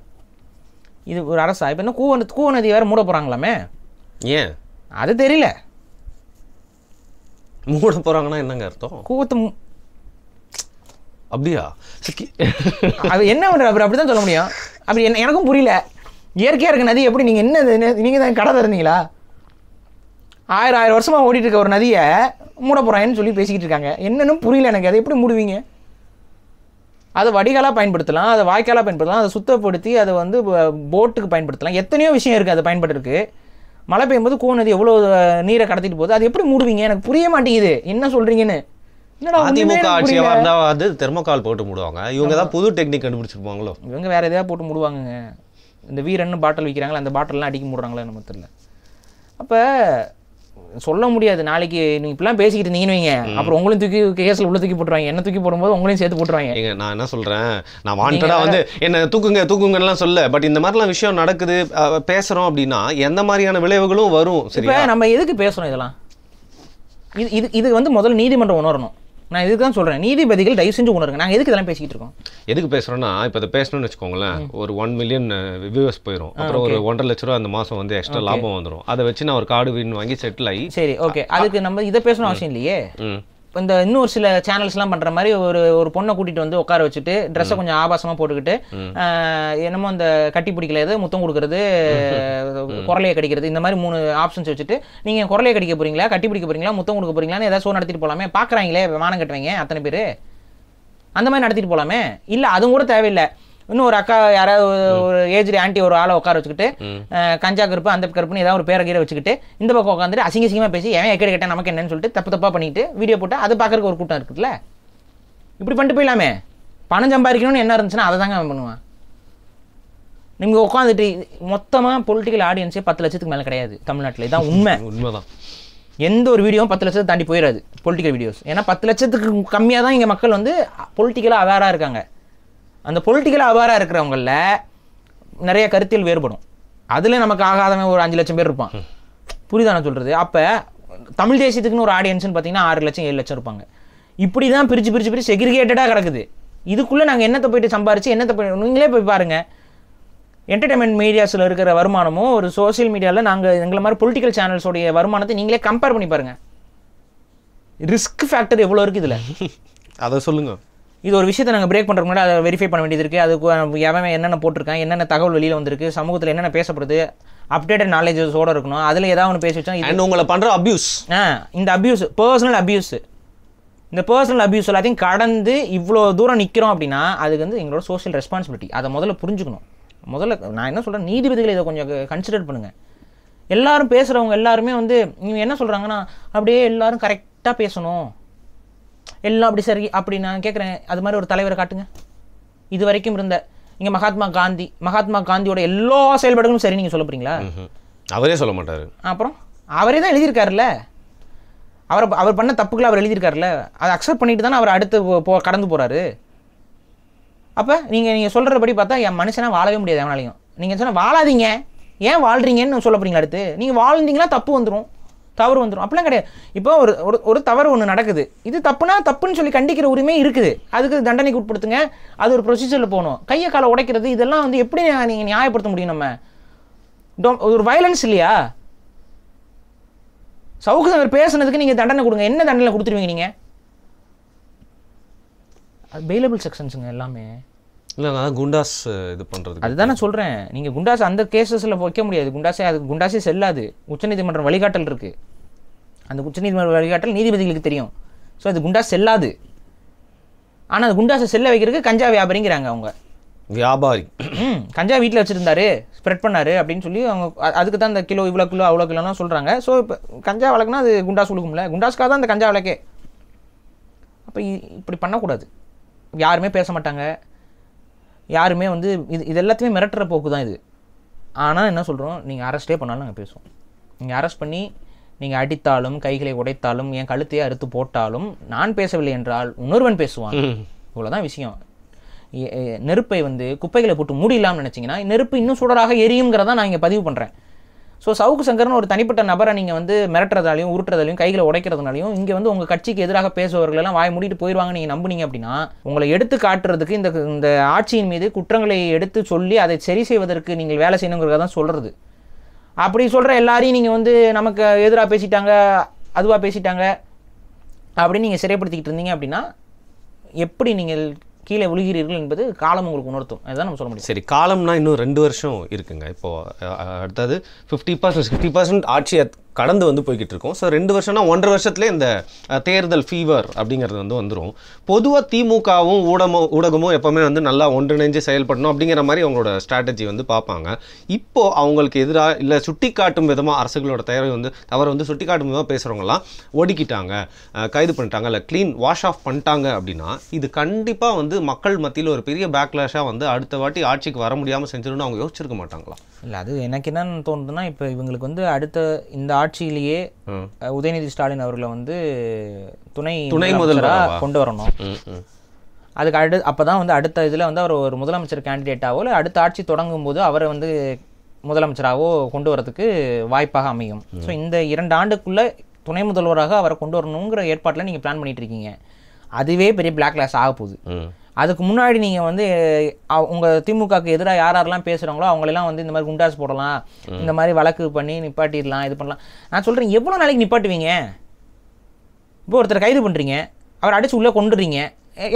இது ஒரு அரசா இப்போ என்ன கூவ கூவ நதி வேறு மூட போகிறாங்களாமே ஏன் அது தெரியல மூட போகிறாங்கன்னா என்னங்க அர்த்தம் கூவத்தை அப்படியா அது என்ன பண்ற அப்புறம் அப்படிதான் சொல்ல முடியும் அப்படி என்ன எனக்கும் புரியல இயற்கையாக இருக்க நதி எப்படி நீங்கள் என்ன நீங்கள் தான் கடை தருந்தீங்களா ஆயிரம் ஆயிரம் வருஷமாக ஓடிட்டு இருக்க ஒரு நதியை மூட போறேன் சொல்லி பேசிக்கிட்டு இருக்காங்க என்னன்னு புரியல எனக்கு அதை எப்படி மூடுவீங்க அதை வடிகாலாக பயன்படுத்தலாம் அதை வாய்க்காலாக பயன்படுத்தலாம் அதை சுத்தப்படுத்தி அதை வந்து போட்டுக்கு பயன்படுத்தலாம் எத்தனையோ விஷயம் இருக்குது அதை பயன்படுறதுக்கு மழை பெய்யும்போது கூ நதி எவ்வளோ நீரை கடத்திட்டு போகுது அது எப்படி மூடுவீங்க எனக்கு புரிய மாட்டேங்குது என்ன சொல்கிறீங்கன்னு அதிமுக ஆட்சியாக இருந்தால் வந்து தெர்மோகால் போட்டு மூடுவாங்க இவங்க தான் புது டெக்னிக் கண்டுபிடிச்சிருப்பாங்களோ இவங்க வேறு எதாவது போட்டு மூடுவாங்க இந்த வீரன்னு பாட்டில் விற்கிறாங்களா அந்த பாட்டில்லாம் அடிக்க மூடுறாங்களா நம்ம தெரியல அப்போ சொல்ல முடியாது நாளைக்கு நீங்கள் இப்படிலாம் பேசிக்கிட்டு இருந்தீங்கன்னு வைங்க அப்புறம் உங்களையும் தூக்கி கேஸில் உள்ள தூக்கி போட்டுருவாங்க என்ன தூக்கி போடும்போது உங்களையும் சேர்த்து போட்டுருவாங்க ஏங்க நான் என்ன சொல்கிறேன் நான் வாண்டடாக வந்து என்ன தூக்குங்க தூக்குங்கலாம் சொல்ல பட் இந்த மாதிரிலாம் விஷயம் நடக்குது பேசுகிறோம் அப்படின்னா எந்த மாதிரியான விளைவுகளும் வரும் சரி நம்ம எதுக்கு பேசுகிறோம் இதெல்லாம் இது இது இது வந்து முதல்ல நீதிமன்றம் உணரணும் நான் இதுக்கு தான் சொல்றேன் நீதிபதிகள் தயவு செஞ்சு உணருங்க நாங்கள் எதுக்கு இதெல்லாம் பேசிக்கிட்டு இருக்கோம் எதுக்கு பேசுறோம்னா இப்போ இதை பேசணும்னு வச்சுக்கோங்களேன் ஒரு ஒன் மில்லியன் வியூவர்ஸ் போயிடும் அப்புறம் ஒரு ஒன்றரை லட்ச ரூபா அந்த மாதம் வந்து எக்ஸ்ட்ரா லாபம் வந்துடும் அதை வச்சு நான் ஒரு கார்டு வீண் வாங்கி செட்டில் ஆகி சரி ஓகே அதுக்கு நம்ம இதை பேசணும் அவசியம் இல்லையே இந்த இன்னொரு சில சேனல்ஸ்லாம் பண்ணுற மாதிரி ஒரு ஒரு பொண்ணை கூட்டிகிட்டு வந்து உட்கார வச்சுட்டு ட்ரெஸ்ஸை கொஞ்சம் ஆபாசமாக போட்டுக்கிட்டு என்னமோ அந்த கட்டி பிடிக்கல ஏதோ முத்தம் கொடுக்குறது குரலையை கடிக்கிறது இந்த மாதிரி மூணு ஆப்ஷன்ஸ் வச்சுட்டு நீங்கள் குரலையை கடிக்க போகிறீங்களா கட்டி பிடிக்க போகிறீங்களா முத்தம் கொடுக்க போகிறீங்களான்னு ஏதாவது ஷோ நடத்திட்டு போகலாமே பார்க்குறாங்களே மானம் கட்டுவீங்க அத்தனை பேர் அந்த மாதிரி நடத்திட்டு போகலாமே இல்லை அதுவும் கூட தேவையில்லை இன்னும் ஒரு அக்கா யாராவது ஒரு ஏஜ் ஆண்டி ஒரு ஆளை உட்கார வச்சுக்கிட்டு கஞ்சா கருப்பு அந்த கருப்புன்னு ஏதாவது ஒரு பேரை வச்சுக்கிட்டு இந்த பக்கம் உட்காந்துட்டு அசிங்க சிங்கமாக பேசி ஏன் எக்கடி கேட்டேன் நமக்கு என்னன்னு சொல்லிட்டு தப்பு தப்பாக பண்ணிட்டு வீடியோ போட்டு அதை பார்க்கறதுக்கு ஒரு கூட்டம் இருக்குதுல்ல இப்படி பண்ணிட்டு போயிடலாமே பணம் சம்பாதிக்கணும்னு என்ன இருந்துச்சுன்னா அதை தாங்க பண்ணுவான் நீங்கள் உட்காந்துட்டு மொத்தமாக பொலிட்டிக்கல் ஆடியன்ஸே பத்து லட்சத்துக்கு மேலே கிடையாது தமிழ்நாட்டில் இதான் உண்மை உண்மைதான் எந்த ஒரு வீடியோவும் பத்து லட்சத்தை தாண்டி போயிடாது பொலிட்டிக்கல் வீடியோஸ் ஏன்னா பத்து லட்சத்துக்கு கம்மியாக தான் இங்கே மக்கள் வந்து பொலிட்டிக்கலாக அவேராக இருக்காங்க அந்த பொலிட்டிக்கல் அவாராக இருக்கிறவங்கள நிறைய கருத்தியல் வேறுபடும் அதில் நமக்கு ஆகாதவன் ஒரு அஞ்சு லட்சம் பேர் இருப்பான் புரிதான சொல்கிறது அப்போ தமிழ் தேசியத்துக்குன்னு ஒரு ஆடியன்ஸ்னு பார்த்தீங்கன்னா ஆறு லட்சம் ஏழு லட்சம் இருப்பாங்க இப்படி தான் பிரித்து பிரித்து பிரித்து செக்ரிகேட்டடாக கிடக்குது இதுக்குள்ளே நாங்கள் என்னத்தை போயிட்டு சம்பாரிச்சு என்னத்தை போய் நீங்களே போய் பாருங்கள் என்டர்டைன்மெண்ட் மீடியாஸில் இருக்கிற வருமானமும் ஒரு சோசியல் மீடியாவில் நாங்கள் எங்களை மாதிரி பொலிட்டிக்கல் சேனல்ஸோடைய வருமானத்தை நீங்களே கம்பேர் பண்ணி பாருங்கள் ரிஸ்க் ஃபேக்டர் எவ்வளோ இருக்குது இதில் அதை சொல்லுங்கள் இது ஒரு விஷயத்தை நாங்கள் பிரேக் பண்ணுறதுக்கு முன்னாடி அதை வெரிஃபை பண்ண வேண்டியது இருக்குது அதுக்கு எவன் என்னென்ன போட்டிருக்கேன் என்னென்ன தகவல் வெளியில் வந்திருக்கு சமூகத்தில் என்னென்ன பேசப்படுது அப்டேட்டட் நாலேஜஸோடு இருக்கணும் அதில் ஏதாவது ஒன்று பேசி வச்சா இது உங்களை பண்ணுற அப்யூஸ் ஆ இந்த அப்யூஸ் பர்சனல் அப்யூஸ் இந்த பர்சனல் அப்யூஸ் எல்லாத்தையும் கடந்து இவ்வளோ தூரம் நிற்கிறோம் அப்படின்னா அதுக்கு வந்து எங்களோட சோஷியல் ரெஸ்பான்சிபிலிட்டி அதை முதல்ல புரிஞ்சுக்கணும் முதல்ல நான் என்ன சொல்கிறேன் நீதிபதிகள் இதை கொஞ்சம் கன்சிடர் பண்ணுங்கள் எல்லாரும் பேசுகிறவங்க எல்லாருமே வந்து இவங்க என்ன சொல்கிறாங்கன்னா அப்படியே எல்லாரும் கரெக்டாக பேசணும் எல்லாம் அப்படி சரி அப்படி நான் கேட்குறேன் அது மாதிரி ஒரு தலைவரை காட்டுங்க இது வரைக்கும் இருந்த இங்கே மகாத்மா காந்தி மகாத்மா காந்தியோட எல்லா செயல்பாடுகளும் சரி நீங்கள் சொல்ல போகிறீங்களா அவரே சொல்ல மாட்டார் அப்புறம் அவரே தான் எழுதியிருக்காருல்ல அவர் அவர் பண்ண தப்புகளை அவர் எழுதியிருக்காருல்ல அதை அக்செப்ட் பண்ணிட்டு தானே அவர் அடுத்து போ கடந்து போகிறாரு அப்போ நீங்கள் நீங்கள் சொல்கிறபடி பார்த்தா என் மனுஷனாக வாழவே முடியாது எவனாலையும் நீங்கள் சொன்னால் வாழாதீங்க ஏன் வாழ்கிறீங்கன்னு சொல்ல போகிறீங்களா அடுத்து நீங்கள் வாழ்ந்தீங்கன்னா தப்பு வந்துடும் தவறு வந்துடும் அப்படிலாம் கிடையாது இப்போ ஒரு ஒரு ஒரு தவறு ஒன்று நடக்குது இது தப்புனா தப்புன்னு சொல்லி கண்டிக்கிற உரிமை இருக்குது அதுக்கு தண்டனைக்கு உட்படுத்துங்க அது ஒரு ப்ரொசீஜரில் போகணும் கையை காலை உடைக்கிறது இதெல்லாம் வந்து எப்படி நீங்கள் நியாயப்படுத்த முடியும் நம்ம ஒரு வயலன்ஸ் இல்லையா சவுக்கு பேசுனதுக்கு நீங்கள் தண்டனை கொடுங்க என்ன தண்டனை கொடுத்துருவீங்க நீங்கள் அவைலபிள் செக்ஷன்ஸுங்க எல்லாமே இல்லை நான் குண்டாஸ் இது பண்ணுறது அதுதான் நான் சொல்கிறேன் நீங்கள் குண்டாஸ் அந்த கேசஸில் வைக்க முடியாது குண்டாஸே அது குண்டாஸே செல்லாது உச்சநீதிமன்றம் வழிகாட்டல் இருக்குது அந்த உச்சநீதிமன்ற வழிகாட்டல் நீதிபதிகளுக்கு தெரியும் ஸோ அது குண்டாஸ் செல்லாது ஆனால் அது குண்டாஸை செல்ல வைக்கிறதுக்கு கஞ்சா வியாபாரிங்கிறாங்க அவங்க வியாபாரி கஞ்சா வீட்டில் வச்சுருந்தாரு ஸ்ப்ரெட் பண்ணாரு அப்படின்னு சொல்லி அவங்க அதுக்கு தான் இந்த கிலோ இவ்வளோ கிலோ அவ்வளோ கிலோனா சொல்கிறாங்க ஸோ இப்போ கஞ்சா வழக்குனா அது குண்டாஸ் கொடுக்கும்ல குண்டாஸ்க்காக தான் அந்த கஞ்சா வழக்கே அப்போ இப்படி பண்ணக்கூடாது யாருமே பேச மாட்டாங்க யாருமே வந்து இது இது எல்லாத்தையுமே மிரட்டுற போக்கு தான் இது ஆனால் என்ன சொல்கிறோம் நீங்கள் அரெஸ்ட்டே பண்ணாலும் நாங்கள் பேசுவோம் நீங்கள் அரெஸ்ட் பண்ணி நீங்கள் அடித்தாலும் கைகளை உடைத்தாலும் என் கழுத்தையே அறுத்து போட்டாலும் நான் பேசவில்லை என்றால் இன்னொருவன் பேசுவான் இவ்வளோதான் விஷயம் நெருப்பை வந்து குப்பைகளை போட்டு மூடி இல்லாமல் நினச்சிங்கன்னா நெருப்பு இன்னும் சுடராக எரியுங்கிறதான் நான் இங்கே பதிவு பண்ணுறேன் ஸோ சவுக்கு சங்கர்னு ஒரு தனிப்பட்ட நபரை நீங்கள் வந்து மிரட்டுறதாலையும் உருட்டுறதாலையும் கைகளை உடைக்கிறதுனாலையும் இங்கே வந்து உங்கள் கட்சிக்கு எதிராக பேசுபவர்களெல்லாம் வாய் மூடிட்டு போயிடுவாங்க நீங்கள் நம்புனீங்க அப்படின்னா உங்களை எடுத்து காட்டுறதுக்கு இந்த இந்த ஆட்சியின் மீது குற்றங்களை எடுத்து சொல்லி அதை சரி செய்வதற்கு நீங்கள் வேலை செய்யணுங்கிறத தான் சொல்கிறது அப்படி சொல்கிற எல்லாரையும் நீங்கள் வந்து நமக்கு எதிராக பேசிட்டாங்க அதுவாக பேசிட்டாங்க அப்படின்னு நீங்கள் சிறைப்படுத்திக்கிட்டு இருந்தீங்க அப்படின்னா எப்படி நீங்கள் கீழே விழுகிறீர்கள் என்பது காலம் உங்களுக்கு உணர்த்தும் அதுதான் நம்ம சொல்ல முடியும் சரி காலம்னா இன்னும் ரெண்டு வருஷம் இருக்குங்க இப்போது அடுத்தது ஃபிஃப்டி பர்சன்ட் ஃபிஃப்டி பர்சன்ட் ஆட்சி கடந்து வந்து போய்கிட்டு இருக்கோம் ஸோ ரெண்டு வருஷம்னா ஒன்றரை வருஷத்துலேயே இந்த தேர்தல் ஃபீவர் அப்படிங்கிறது வந்து வந்துடும் பொதுவாக திமுகவும் ஊடகமும் ஊடகமும் எப்போவுமே வந்து நல்லா ஒன்றிணைஞ்சு செயல்படணும் அப்படிங்கிற மாதிரி அவங்களோட ஸ்ட்ராட்டஜி வந்து பார்ப்பாங்க இப்போது அவங்களுக்கு எதிராக இல்லை சுட்டி காட்டும் விதமாக அரசுகளோட தேவை வந்து அவரை வந்து சுட்டி காட்டும் விதமாக பேசுகிறவங்களாம் ஒடுக்கிட்டாங்க கைது பண்ணிட்டாங்க இல்லை க்ளீன் வாஷ் ஆஃப் பண்ணிட்டாங்க அப்படின்னா இது கண்டிப்பாக வந்து மக்கள் மத்தியில் ஒரு பெரிய பேக்லாஷாக வந்து அடுத்த வாட்டி ஆட்சிக்கு வர முடியாமல் செஞ்சிடணும்னு அவங்க யோசிச்சிருக்க மாட்டாங்களா இல்லை அது எனக்கு என்னென்னு தோணுதுன்னா இப்போ இவங்களுக்கு வந்து அடுத்த இந்த ஆட்சியிலேயே உதயநிதி ஸ்டாலின் அவர்களை வந்து துணை துணை முதல்வராக கொண்டு வரணும் அதுக்கு அடு அப்போ தான் வந்து அடுத்த இதில் வந்து அவர் ஒரு முதலமைச்சர் கேண்டிடேட்டாவோ இல்லை அடுத்த ஆட்சி தொடங்கும் போது அவரை வந்து முதலமைச்சராகவோ கொண்டு வரதுக்கு வாய்ப்பாக அமையும் ஸோ இந்த இரண்டு ஆண்டுக்குள்ளே துணை முதல்வராக அவரை கொண்டு வரணுங்கிற ஏற்பாட்டில் நீங்கள் பிளான் பண்ணிட்டு இருக்கீங்க அதுவே பெரிய பிளாக் கிளாஸ் ஆக போகுது அதுக்கு முன்னாடி நீங்கள் வந்து உங்கள் திமுகவுக்கு எதிராக யார் யாரெல்லாம் பேசுகிறாங்களோ அவங்களெல்லாம் வந்து இந்த மாதிரி குண்டாஸ் போடலாம் இந்த மாதிரி வழக்கு பண்ணி நிப்பாட்டிடலாம் இது பண்ணலாம் நான் சொல்கிறேன் எவ்வளோ நாளைக்கு நிப்பாட்டுவீங்க இப்போ ஒருத்தர் கைது பண்ணுறீங்க அவர் அடித்து உள்ளே கொண்டுறீங்க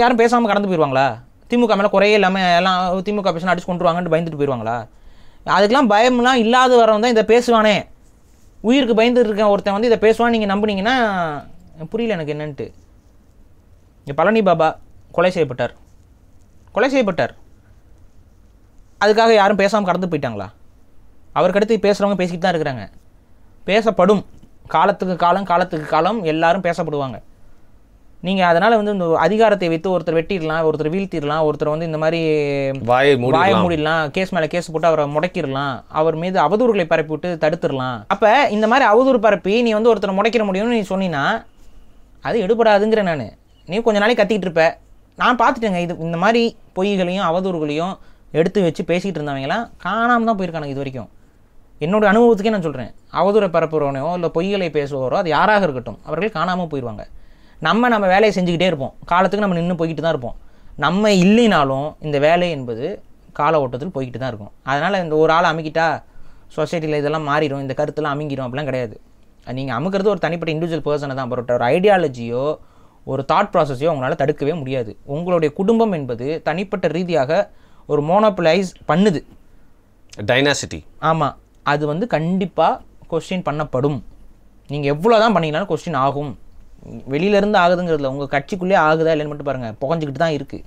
யாரும் பேசாமல் கடந்து போயிடுவாங்களா திமுக மேலே குறையே இல்லாமல் எல்லாம் திமுக பேசினா அடிச்சு கொண்டுருவாங்கன்னு பயந்துட்டு போயிடுவாங்களா அதுக்கெல்லாம் பயம்லாம் இல்லாத வரவன் தான் இதை பேசுவானே உயிருக்கு பயந்துட்டு இருக்க ஒருத்தன் வந்து இதை பேசுவான் நீங்கள் நம்புனீங்கன்னா புரியல எனக்கு என்னன்ட்டு இங்கே பழனி பாபா கொலை செய்யப்பட்டார் கொலை செய்யப்பட்டார் அதுக்காக யாரும் பேசாமல் கடந்து போயிட்டாங்களா அவருக்கு அடுத்து பேசுகிறவங்க பேசிக்கிட்டு தான் இருக்கிறாங்க பேசப்படும் காலத்துக்கு காலம் காலத்துக்கு காலம் எல்லாரும் பேசப்படுவாங்க நீங்கள் அதனால் வந்து இந்த அதிகாரத்தை வைத்து ஒருத்தர் வெட்டிடலாம் ஒருத்தர் வீழ்த்திடலாம் ஒருத்தர் வந்து இந்த மாதிரி வாய மூடிடலாம் கேஸ் மேலே கேஸ் போட்டு அவரை முடக்கிடலாம் அவர் மீது அவதூறுகளை பரப்பி விட்டு தடுத்துடலாம் அப்போ இந்த மாதிரி அவதூறு பரப்பி நீ வந்து ஒருத்தரை முடக்கிற முடியும்னு நீ சொன்னீங்கன்னா அது எடுபடாதுங்கிற நான் நீ கொஞ்ச நாளைக்கு கத்திக்கிட்டு இருப்ப நான் பார்த்துட்டேங்க இது இந்த மாதிரி பொய்களையும் அவதூறுகளையும் எடுத்து வச்சு பேசிக்கிட்டு இருந்தவங்களாம் காணாமல் தான் போயிருக்காங்க இது வரைக்கும் என்னோடய அனுபவத்துக்கே நான் சொல்கிறேன் அவதூறை பரப்புறவனையோ இல்லை பொய்களை பேசுவாரோ அது யாராக இருக்கட்டும் அவர்கள் காணாமல் போயிடுவாங்க நம்ம நம்ம வேலையை செஞ்சுக்கிட்டே இருப்போம் காலத்துக்கு நம்ம நின்று போய்கிட்டு தான் இருப்போம் நம்ம இல்லைனாலும் இந்த வேலை என்பது கால ஓட்டத்தில் போய்கிட்டு தான் இருக்கும் அதனால் இந்த ஒரு ஆளை அமைக்கிட்டா சொசைட்டியில் இதெல்லாம் மாறிடும் இந்த கருத்தெல்லாம் அமைங்கிடும் அப்படிலாம் கிடையாது நீங்கள் அமுக்கிறது ஒரு தனிப்பட்ட இண்டிவிஜுவல் பர்சனை தான் பரோட்ட ஒரு ஐடியாலஜியோ ஒரு தாட் ப்ராசஸையும் அவங்களால் தடுக்கவே முடியாது உங்களுடைய குடும்பம் என்பது தனிப்பட்ட ரீதியாக ஒரு மோனோபிளைஸ் பண்ணுது டைனாசிட்டி ஆமாம் அது வந்து கண்டிப்பாக கொஸ்டின் பண்ணப்படும் நீங்கள் எவ்வளோ தான் பண்ணிங்கனாலும் கொஸ்டின் ஆகும் வெளியிலேருந்து ஆகுதுங்கிறதுல உங்கள் கட்சிக்குள்ளே ஆகுதா இல்லைன்னு மட்டும் பாருங்கள் புகஞ்சிக்கிட்டு தான் இருக்குது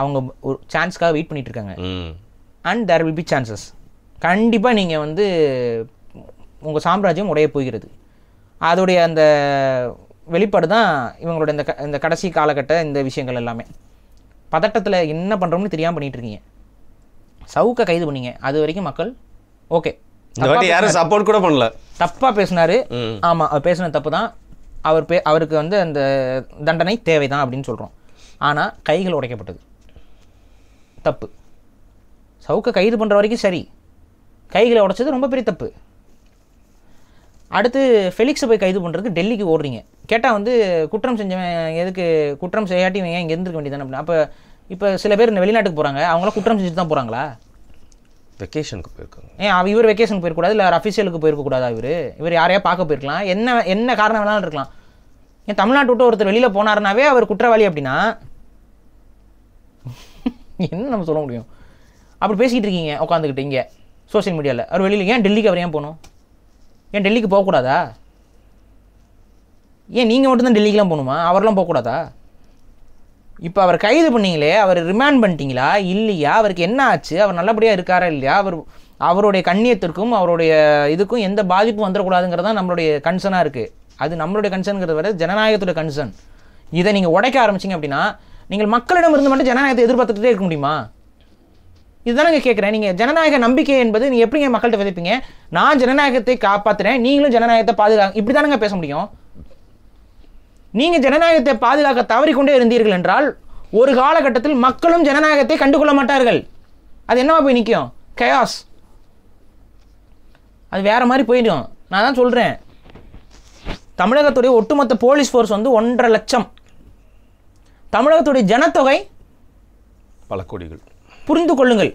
அவங்க ஒரு சான்ஸ்க்காக வெயிட் பண்ணிட்டு இருக்காங்க and there will be chances கண்டிப்பாக நீங்கள் வந்து உங்கள் சாம்ராஜ்யம் உடைய போகிறது அதோடைய அந்த வெளிப்பாடு தான் இவங்களோட இந்த இந்த கடைசி காலகட்ட இந்த விஷயங்கள் எல்லாமே பதட்டத்தில் என்ன பண்ணுறோம்னு தெரியாமல் பண்ணிட்டு இருக்கீங்க சவுக்கை கைது பண்ணீங்க அது வரைக்கும் மக்கள் ஓகே யாரும் சப்போர்ட் கூட பண்ணல தப்பாக பேசினாரு ஆமாம் அவர் பேசின தப்பு தான் அவர் பே அவருக்கு வந்து அந்த தண்டனை தேவை தான் அப்படின்னு சொல்கிறோம் ஆனால் கைகள் உடைக்கப்பட்டது தப்பு சவுக்கை கைது பண்ணுற வரைக்கும் சரி கைகளை உடைச்சது ரொம்ப பெரிய தப்பு அடுத்து ஃபெலிக்ஸை போய் கைது பண்ணுறதுக்கு டெல்லிக்கு ஓடுறீங்க கேட்டால் வந்து குற்றம் செஞ்சவன் எதுக்கு குற்றம் செய்யாட்டி இவன் இங்கே இருந்துருக்க வேண்டியதானே அப்படின்னா அப்போ இப்போ சில பேர் இந்த வெளிநாட்டுக்கு போகிறாங்க அவங்களாம் குற்றம் செஞ்சுட்டு தான் போகிறாங்களா வெக்கேஷனுக்கு போயிருக்காங்க ஏன் அவர் இவர் வெக்கேஷனுக்கு போயிருக்கூடாது இல்லை அஃபீஷியலுக்கு போயிருக்கக்கூடாதா இவர் இவர் யாரையா பார்க்க போயிருக்கலாம் என்ன என்ன காரணம் வேணாலும் இருக்கலாம் ஏன் தமிழ்நாட்டு விட்டு ஒருத்தர் வெளியில் போனார்னாவே அவர் குற்றவாளி அப்படின்னா என்ன நம்ம சொல்ல முடியும் அப்படி பேசிக்கிட்டு இருக்கீங்க உட்காந்துக்கிட்டு இங்கே சோசியல் மீடியாவில் அவர் வெளியில் ஏன் டெல்லிக்கு அவர் ஏன் போகணும் ஏன் டெல்லிக்கு போகக்கூடாதா ஏன் நீங்கள் மட்டும்தான் டெல்லிக்கெலாம் போகணுமா அவரெலாம் போகக்கூடாதா இப்போ அவர் கைது பண்ணீங்களே அவர் ரிமாண்ட் பண்ணிட்டீங்களா இல்லையா அவருக்கு என்ன ஆச்சு அவர் நல்லபடியாக இருக்காரா இல்லையா அவர் அவருடைய கண்ணியத்திற்கும் அவருடைய இதுக்கும் எந்த பாதிப்பும் வந்துடக்கூடாதுங்கிறது தான் நம்மளுடைய கன்சர்னாக இருக்குது அது நம்மளுடைய கன்சர்னுங்கிறத விட ஜனநாயகத்துடைய கன்சர்ன் இதை நீங்கள் உடைக்க ஆரம்பிச்சிங்க அப்படின்னா நீங்கள் மக்களிடம் இருந்து மட்டும் ஜனநாயகத்தை எதிர்பார்த்துட்டே இருக்க முடியுமா இதுதானங்க கேட்குறேன் நீங்கள் ஜனநாயக நம்பிக்கை என்பது நீங்கள் எப்படிங்க மக்கள்கிட்ட விதைப்பீங்க நான் ஜனநாயகத்தை காப்பாற்றுறேன் நீங்களும் ஜனநாயகத்தை பாதுகாக்க இப்படி தானங்க பேச முடியும் நீங்கள் ஜனநாயகத்தை பாதுகாக்க தவறிக்கொண்டே இருந்தீர்கள் என்றால் ஒரு காலகட்டத்தில் மக்களும் ஜனநாயகத்தை கண்டுகொள்ள மாட்டார்கள் அது என்னவா போய் நிற்கும் கயாஸ் அது வேறு மாதிரி போயிடும் நான் தான் சொல்கிறேன் தமிழகத்துடைய ஒட்டுமொத்த போலீஸ் ஃபோர்ஸ் வந்து ஒன்றரை லட்சம் தமிழகத்துடைய ஜனத்தொகை பல கோடிகள் புரிந்து கொள்ளுங்கள்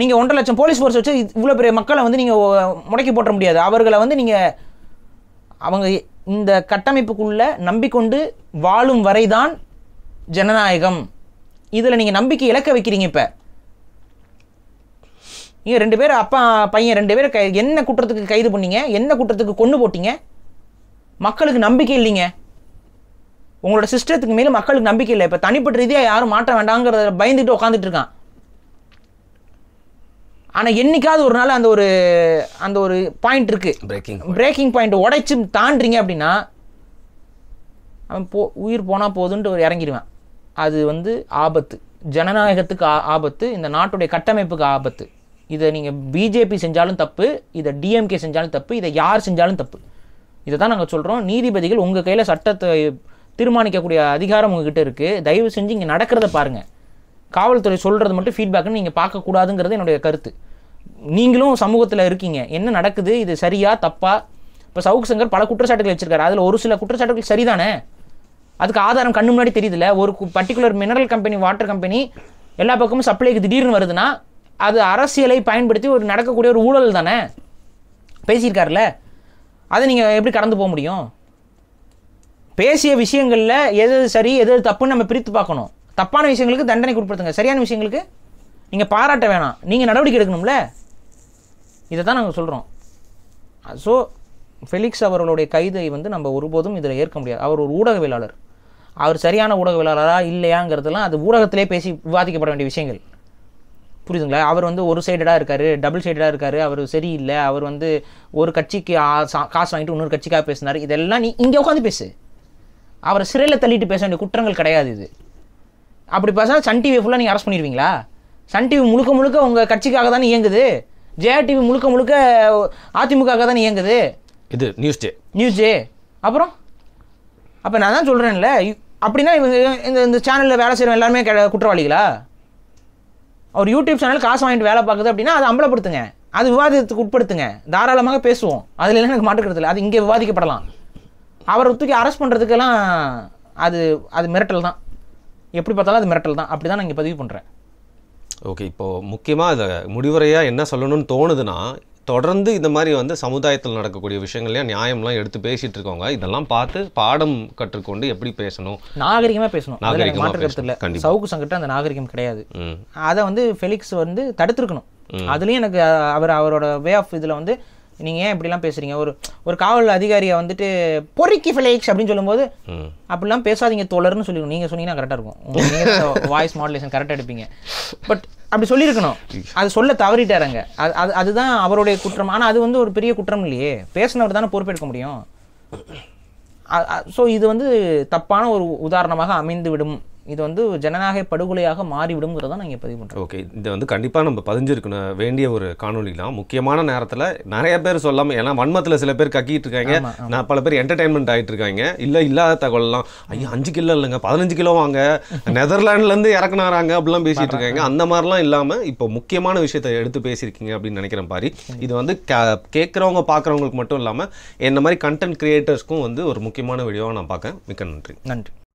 நீங்கள் ஒன்றரை லட்சம் போலீஸ் ஃபோர்ஸ் வச்சு இவ்வளோ பெரிய மக்களை வந்து நீங்கள் முடக்கி போட்ட முடியாது அவர்களை வந்து நீங்கள் அவங்க இந்த கட்டமைப்புக்குள்ளே நம்பிக்கொண்டு வாழும் வரைதான் ஜனநாயகம் இதில் நீங்கள் நம்பிக்கை இழக்க வைக்கிறீங்க இப்போ நீங்கள் ரெண்டு பேர் அப்பா பையன் ரெண்டு பேர் கை என்ன குற்றத்துக்கு கைது பண்ணீங்க என்ன குற்றத்துக்கு கொண்டு போட்டீங்க மக்களுக்கு நம்பிக்கை இல்லைங்க உங்களோட சிஸ்டத்துக்கு மேலே மக்களுக்கு நம்பிக்கை இல்லை இப்போ தனிப்பட்ட ரீதியாக யாரும் மாற்ற வேண்டாங்கிறத பயந்துட்டு உட்காந்துட்டு இருக்கான் ஆனால் என்றைக்காவது ஒரு நாள் அந்த ஒரு அந்த ஒரு பாயிண்ட் இருக்கு பிரேக்கிங் பிரேக்கிங் பாயிண்ட் உடைச்சி தாண்டுறீங்க அப்படின்னா அவன் போ உயிர் போனால் போதுன்ட்டு ஒரு இறங்கிடுவேன் அது வந்து ஆபத்து ஜனநாயகத்துக்கு ஆபத்து இந்த நாட்டுடைய கட்டமைப்புக்கு ஆபத்து இதை நீங்கள் பிஜேபி செஞ்சாலும் தப்பு இதை டிஎம்கே செஞ்சாலும் தப்பு இதை யார் செஞ்சாலும் தப்பு இதை தான் நாங்கள் சொல்கிறோம் நீதிபதிகள் உங்கள் கையில் சட்டத்தை தீர்மானிக்கக்கூடிய அதிகாரம் உங்ககிட்ட இருக்குது தயவு செஞ்சு இங்கே நடக்கிறத பாருங்கள் காவல்துறை சொல்கிறது மட்டும் ஃபீட்பேக்குன்னு நீங்கள் பார்க்கக்கூடாதுங்கிறது என்னுடைய கருத்து நீங்களும் சமூகத்தில் இருக்கீங்க என்ன நடக்குது இது சரியா தப்பா இப்போ சவுக் சங்கர் பல குற்றச்சாட்டுகள் வச்சிருக்காரு அதில் ஒரு சில குற்றச்சாட்டுகள் சரிதானே அதுக்கு ஆதாரம் கண்ணு முன்னாடி தெரியுதுல ஒரு particular mineral company water company எல்லா பக்கமும் சப்ளைக்கு திடீர்னு வருதுன்னா அது அரசியலை பயன்படுத்தி ஒரு நடக்கக்கூடிய ஒரு ஊழல் தானே பேசியிருக்காருல அதை நீங்கள் எப்படி கடந்து போக முடியும் பேசிய விஷயங்களில் எது எது சரி எது எது தப்புன்னு நம்ம பிரித்து பார்க்கணும் தப்பான விஷயங்களுக்கு தண்டனை கொடுப்படுத்துங்க சரியான விஷயங்களுக்கு நீங்கள் பாராட்ட வேணாம் நீங்கள் நடவடிக்கை எடுக்கணும்ல இதை தான் நாங்கள் சொல்கிறோம் ஸோ ஃபெலிக்ஸ் அவர்களுடைய கைதை வந்து நம்ம ஒருபோதும் இதில் ஏற்க முடியாது அவர் ஒரு ஊடகவியலாளர் அவர் சரியான ஊடகவியலாளராக இல்லையாங்கிறதுலாம் அது ஊடகத்திலே பேசி விவாதிக்கப்பட வேண்டிய விஷயங்கள் புரியுதுங்களா அவர் வந்து ஒரு சைடடாக இருக்கார் டபுள் சைடடாக இருக்கார் அவர் சரியில்லை அவர் வந்து ஒரு கட்சிக்கு காசு வாங்கிட்டு இன்னொரு கட்சிக்காக பேசினார் இதெல்லாம் நீ இங்கே உட்காந்து பேசு அவரை சிறையில் தள்ளிட்டு பேச வேண்டிய குற்றங்கள் கிடையாது இது அப்படி பேசினா சன் டிவி ஃபுல்லாக நீங்கள் அரெஸ்ட் பண்ணிடுவீங்களா சன் டிவி முழுக்க முழுக்க உங்கள் கட்சிக்காக தானே இயங்குது ஜெயா டிவி முழுக்க முழுக்க அதிமுகக்காக தானே இயங்குது இது நியூஸ் டே நியூஸ் டே அப்புறம் அப்போ நான் தான் சொல்கிறேன்ல அப்படின்னா இவங்க இந்த இந்த சேனலில் வேலை செய்கிற எல்லாருமே குற்றவாளிகளா ஒரு யூடியூப் சேனல் காசு வாங்கிட்டு வேலை பார்க்குது அப்படின்னா அதை அம்பலப்படுத்துங்க அது விவாதத்துக்கு உட்படுத்துங்க தாராளமாக பேசுவோம் அதில் எனக்கு மாட்டுக்கிறது இல்லை அது இங்கே விவாதிக்கப்படலாம் அவரை தூக்கி அரெஸ்ட் பண்ணுறதுக்கெல்லாம் அது அது மிரட்டல் தான் எப்படி பார்த்தாலும் அது மிரட்டல் தான் அப்படி தான் நான் இங்கே பதிவு பண்ணுறேன் ஓகே இப்போது முக்கியமாக அதை முடிவுரையாக என்ன சொல்லணும்னு தோணுதுன்னா தொடர்ந்து இந்த மாதிரி வந்து சமுதாயத்தில் நடக்கக்கூடிய விஷயங்கள்லையும் நியாயம்லாம் எடுத்து பேசிட்டு இருக்கவங்க இதெல்லாம் பார்த்து பாடம் கற்றுக்கொண்டு எப்படி பேசணும் நாகரிகமாக பேசணும் சவுக்கு சங்கட்ட அந்த நாகரிகம் கிடையாது அதை வந்து ஃபெலிக்ஸ் வந்து தடுத்துருக்கணும் அதுலேயும் எனக்கு அவர் அவரோட வே ஆஃப் இதில் வந்து நீங்கள் ஏன் இப்படிலாம் பேசுறீங்க ஒரு ஒரு காவல் அதிகாரியை வந்துட்டு பொறிக்கி ஃபிளேக்ஸ் அப்படின்னு சொல்லும்போது அப்படிலாம் பேசாதீங்க தோழர்னு சொல்லிடணும் நீங்கள் சொன்னீங்கன்னா கரெக்டாக இருக்கும் வாய்ஸ் மாடுலேஷன் கரெக்டாக எடுப்பீங்க பட் அப்படி சொல்லியிருக்கணும் அது சொல்ல தவறிட்டாருங்க அது அது அதுதான் அவருடைய குற்றம் ஆனால் அது வந்து ஒரு பெரிய குற்றம் இல்லையே பேசினவர் தானே பொறுப்பேற்க முடியும் ஸோ இது வந்து தப்பான ஒரு உதாரணமாக அமைந்து விடும் இது வந்து ஜனநாயக படுகொலையாக மாறிவிடுங்கிறத நான் இங்கே பதிவு பண்ணுறோம் ஓகே இது வந்து கண்டிப்பாக நம்ம பதிஞ்சிருக்கணும் வேண்டிய ஒரு காணொலி தான் முக்கியமான நேரத்தில் நிறைய பேர் சொல்லாமல் ஏன்னா வன்மத்தில் சில பேர் கக்கிட்டு இருக்காங்க நான் பல பேர் என்டர்டைன்மெண்ட் ஆகிட்டு இருக்காங்க இல்லை இல்லாத தகவலாம் ஐயோ அஞ்சு கிலோ இல்லைங்க பதினஞ்சு கிலோ வாங்க நெதர்லாண்ட்லேருந்து இறக்குனாராங்க அப்படிலாம் பேசிகிட்டு இருக்காங்க அந்த மாதிரிலாம் இல்லாமல் இப்போ முக்கியமான விஷயத்தை எடுத்து பேசியிருக்கீங்க அப்படின்னு நினைக்கிறேன் பாரி இது வந்து கேட்குறவங்க பார்க்குறவங்களுக்கு மட்டும் இல்லாமல் என்ன மாதிரி கண்டென்ட் கிரியேட்டர்ஸ்க்கும் வந்து ஒரு முக்கியமான வீடியோவாக நான் பார்க்கேன் மிக்க நன்றி நன்றி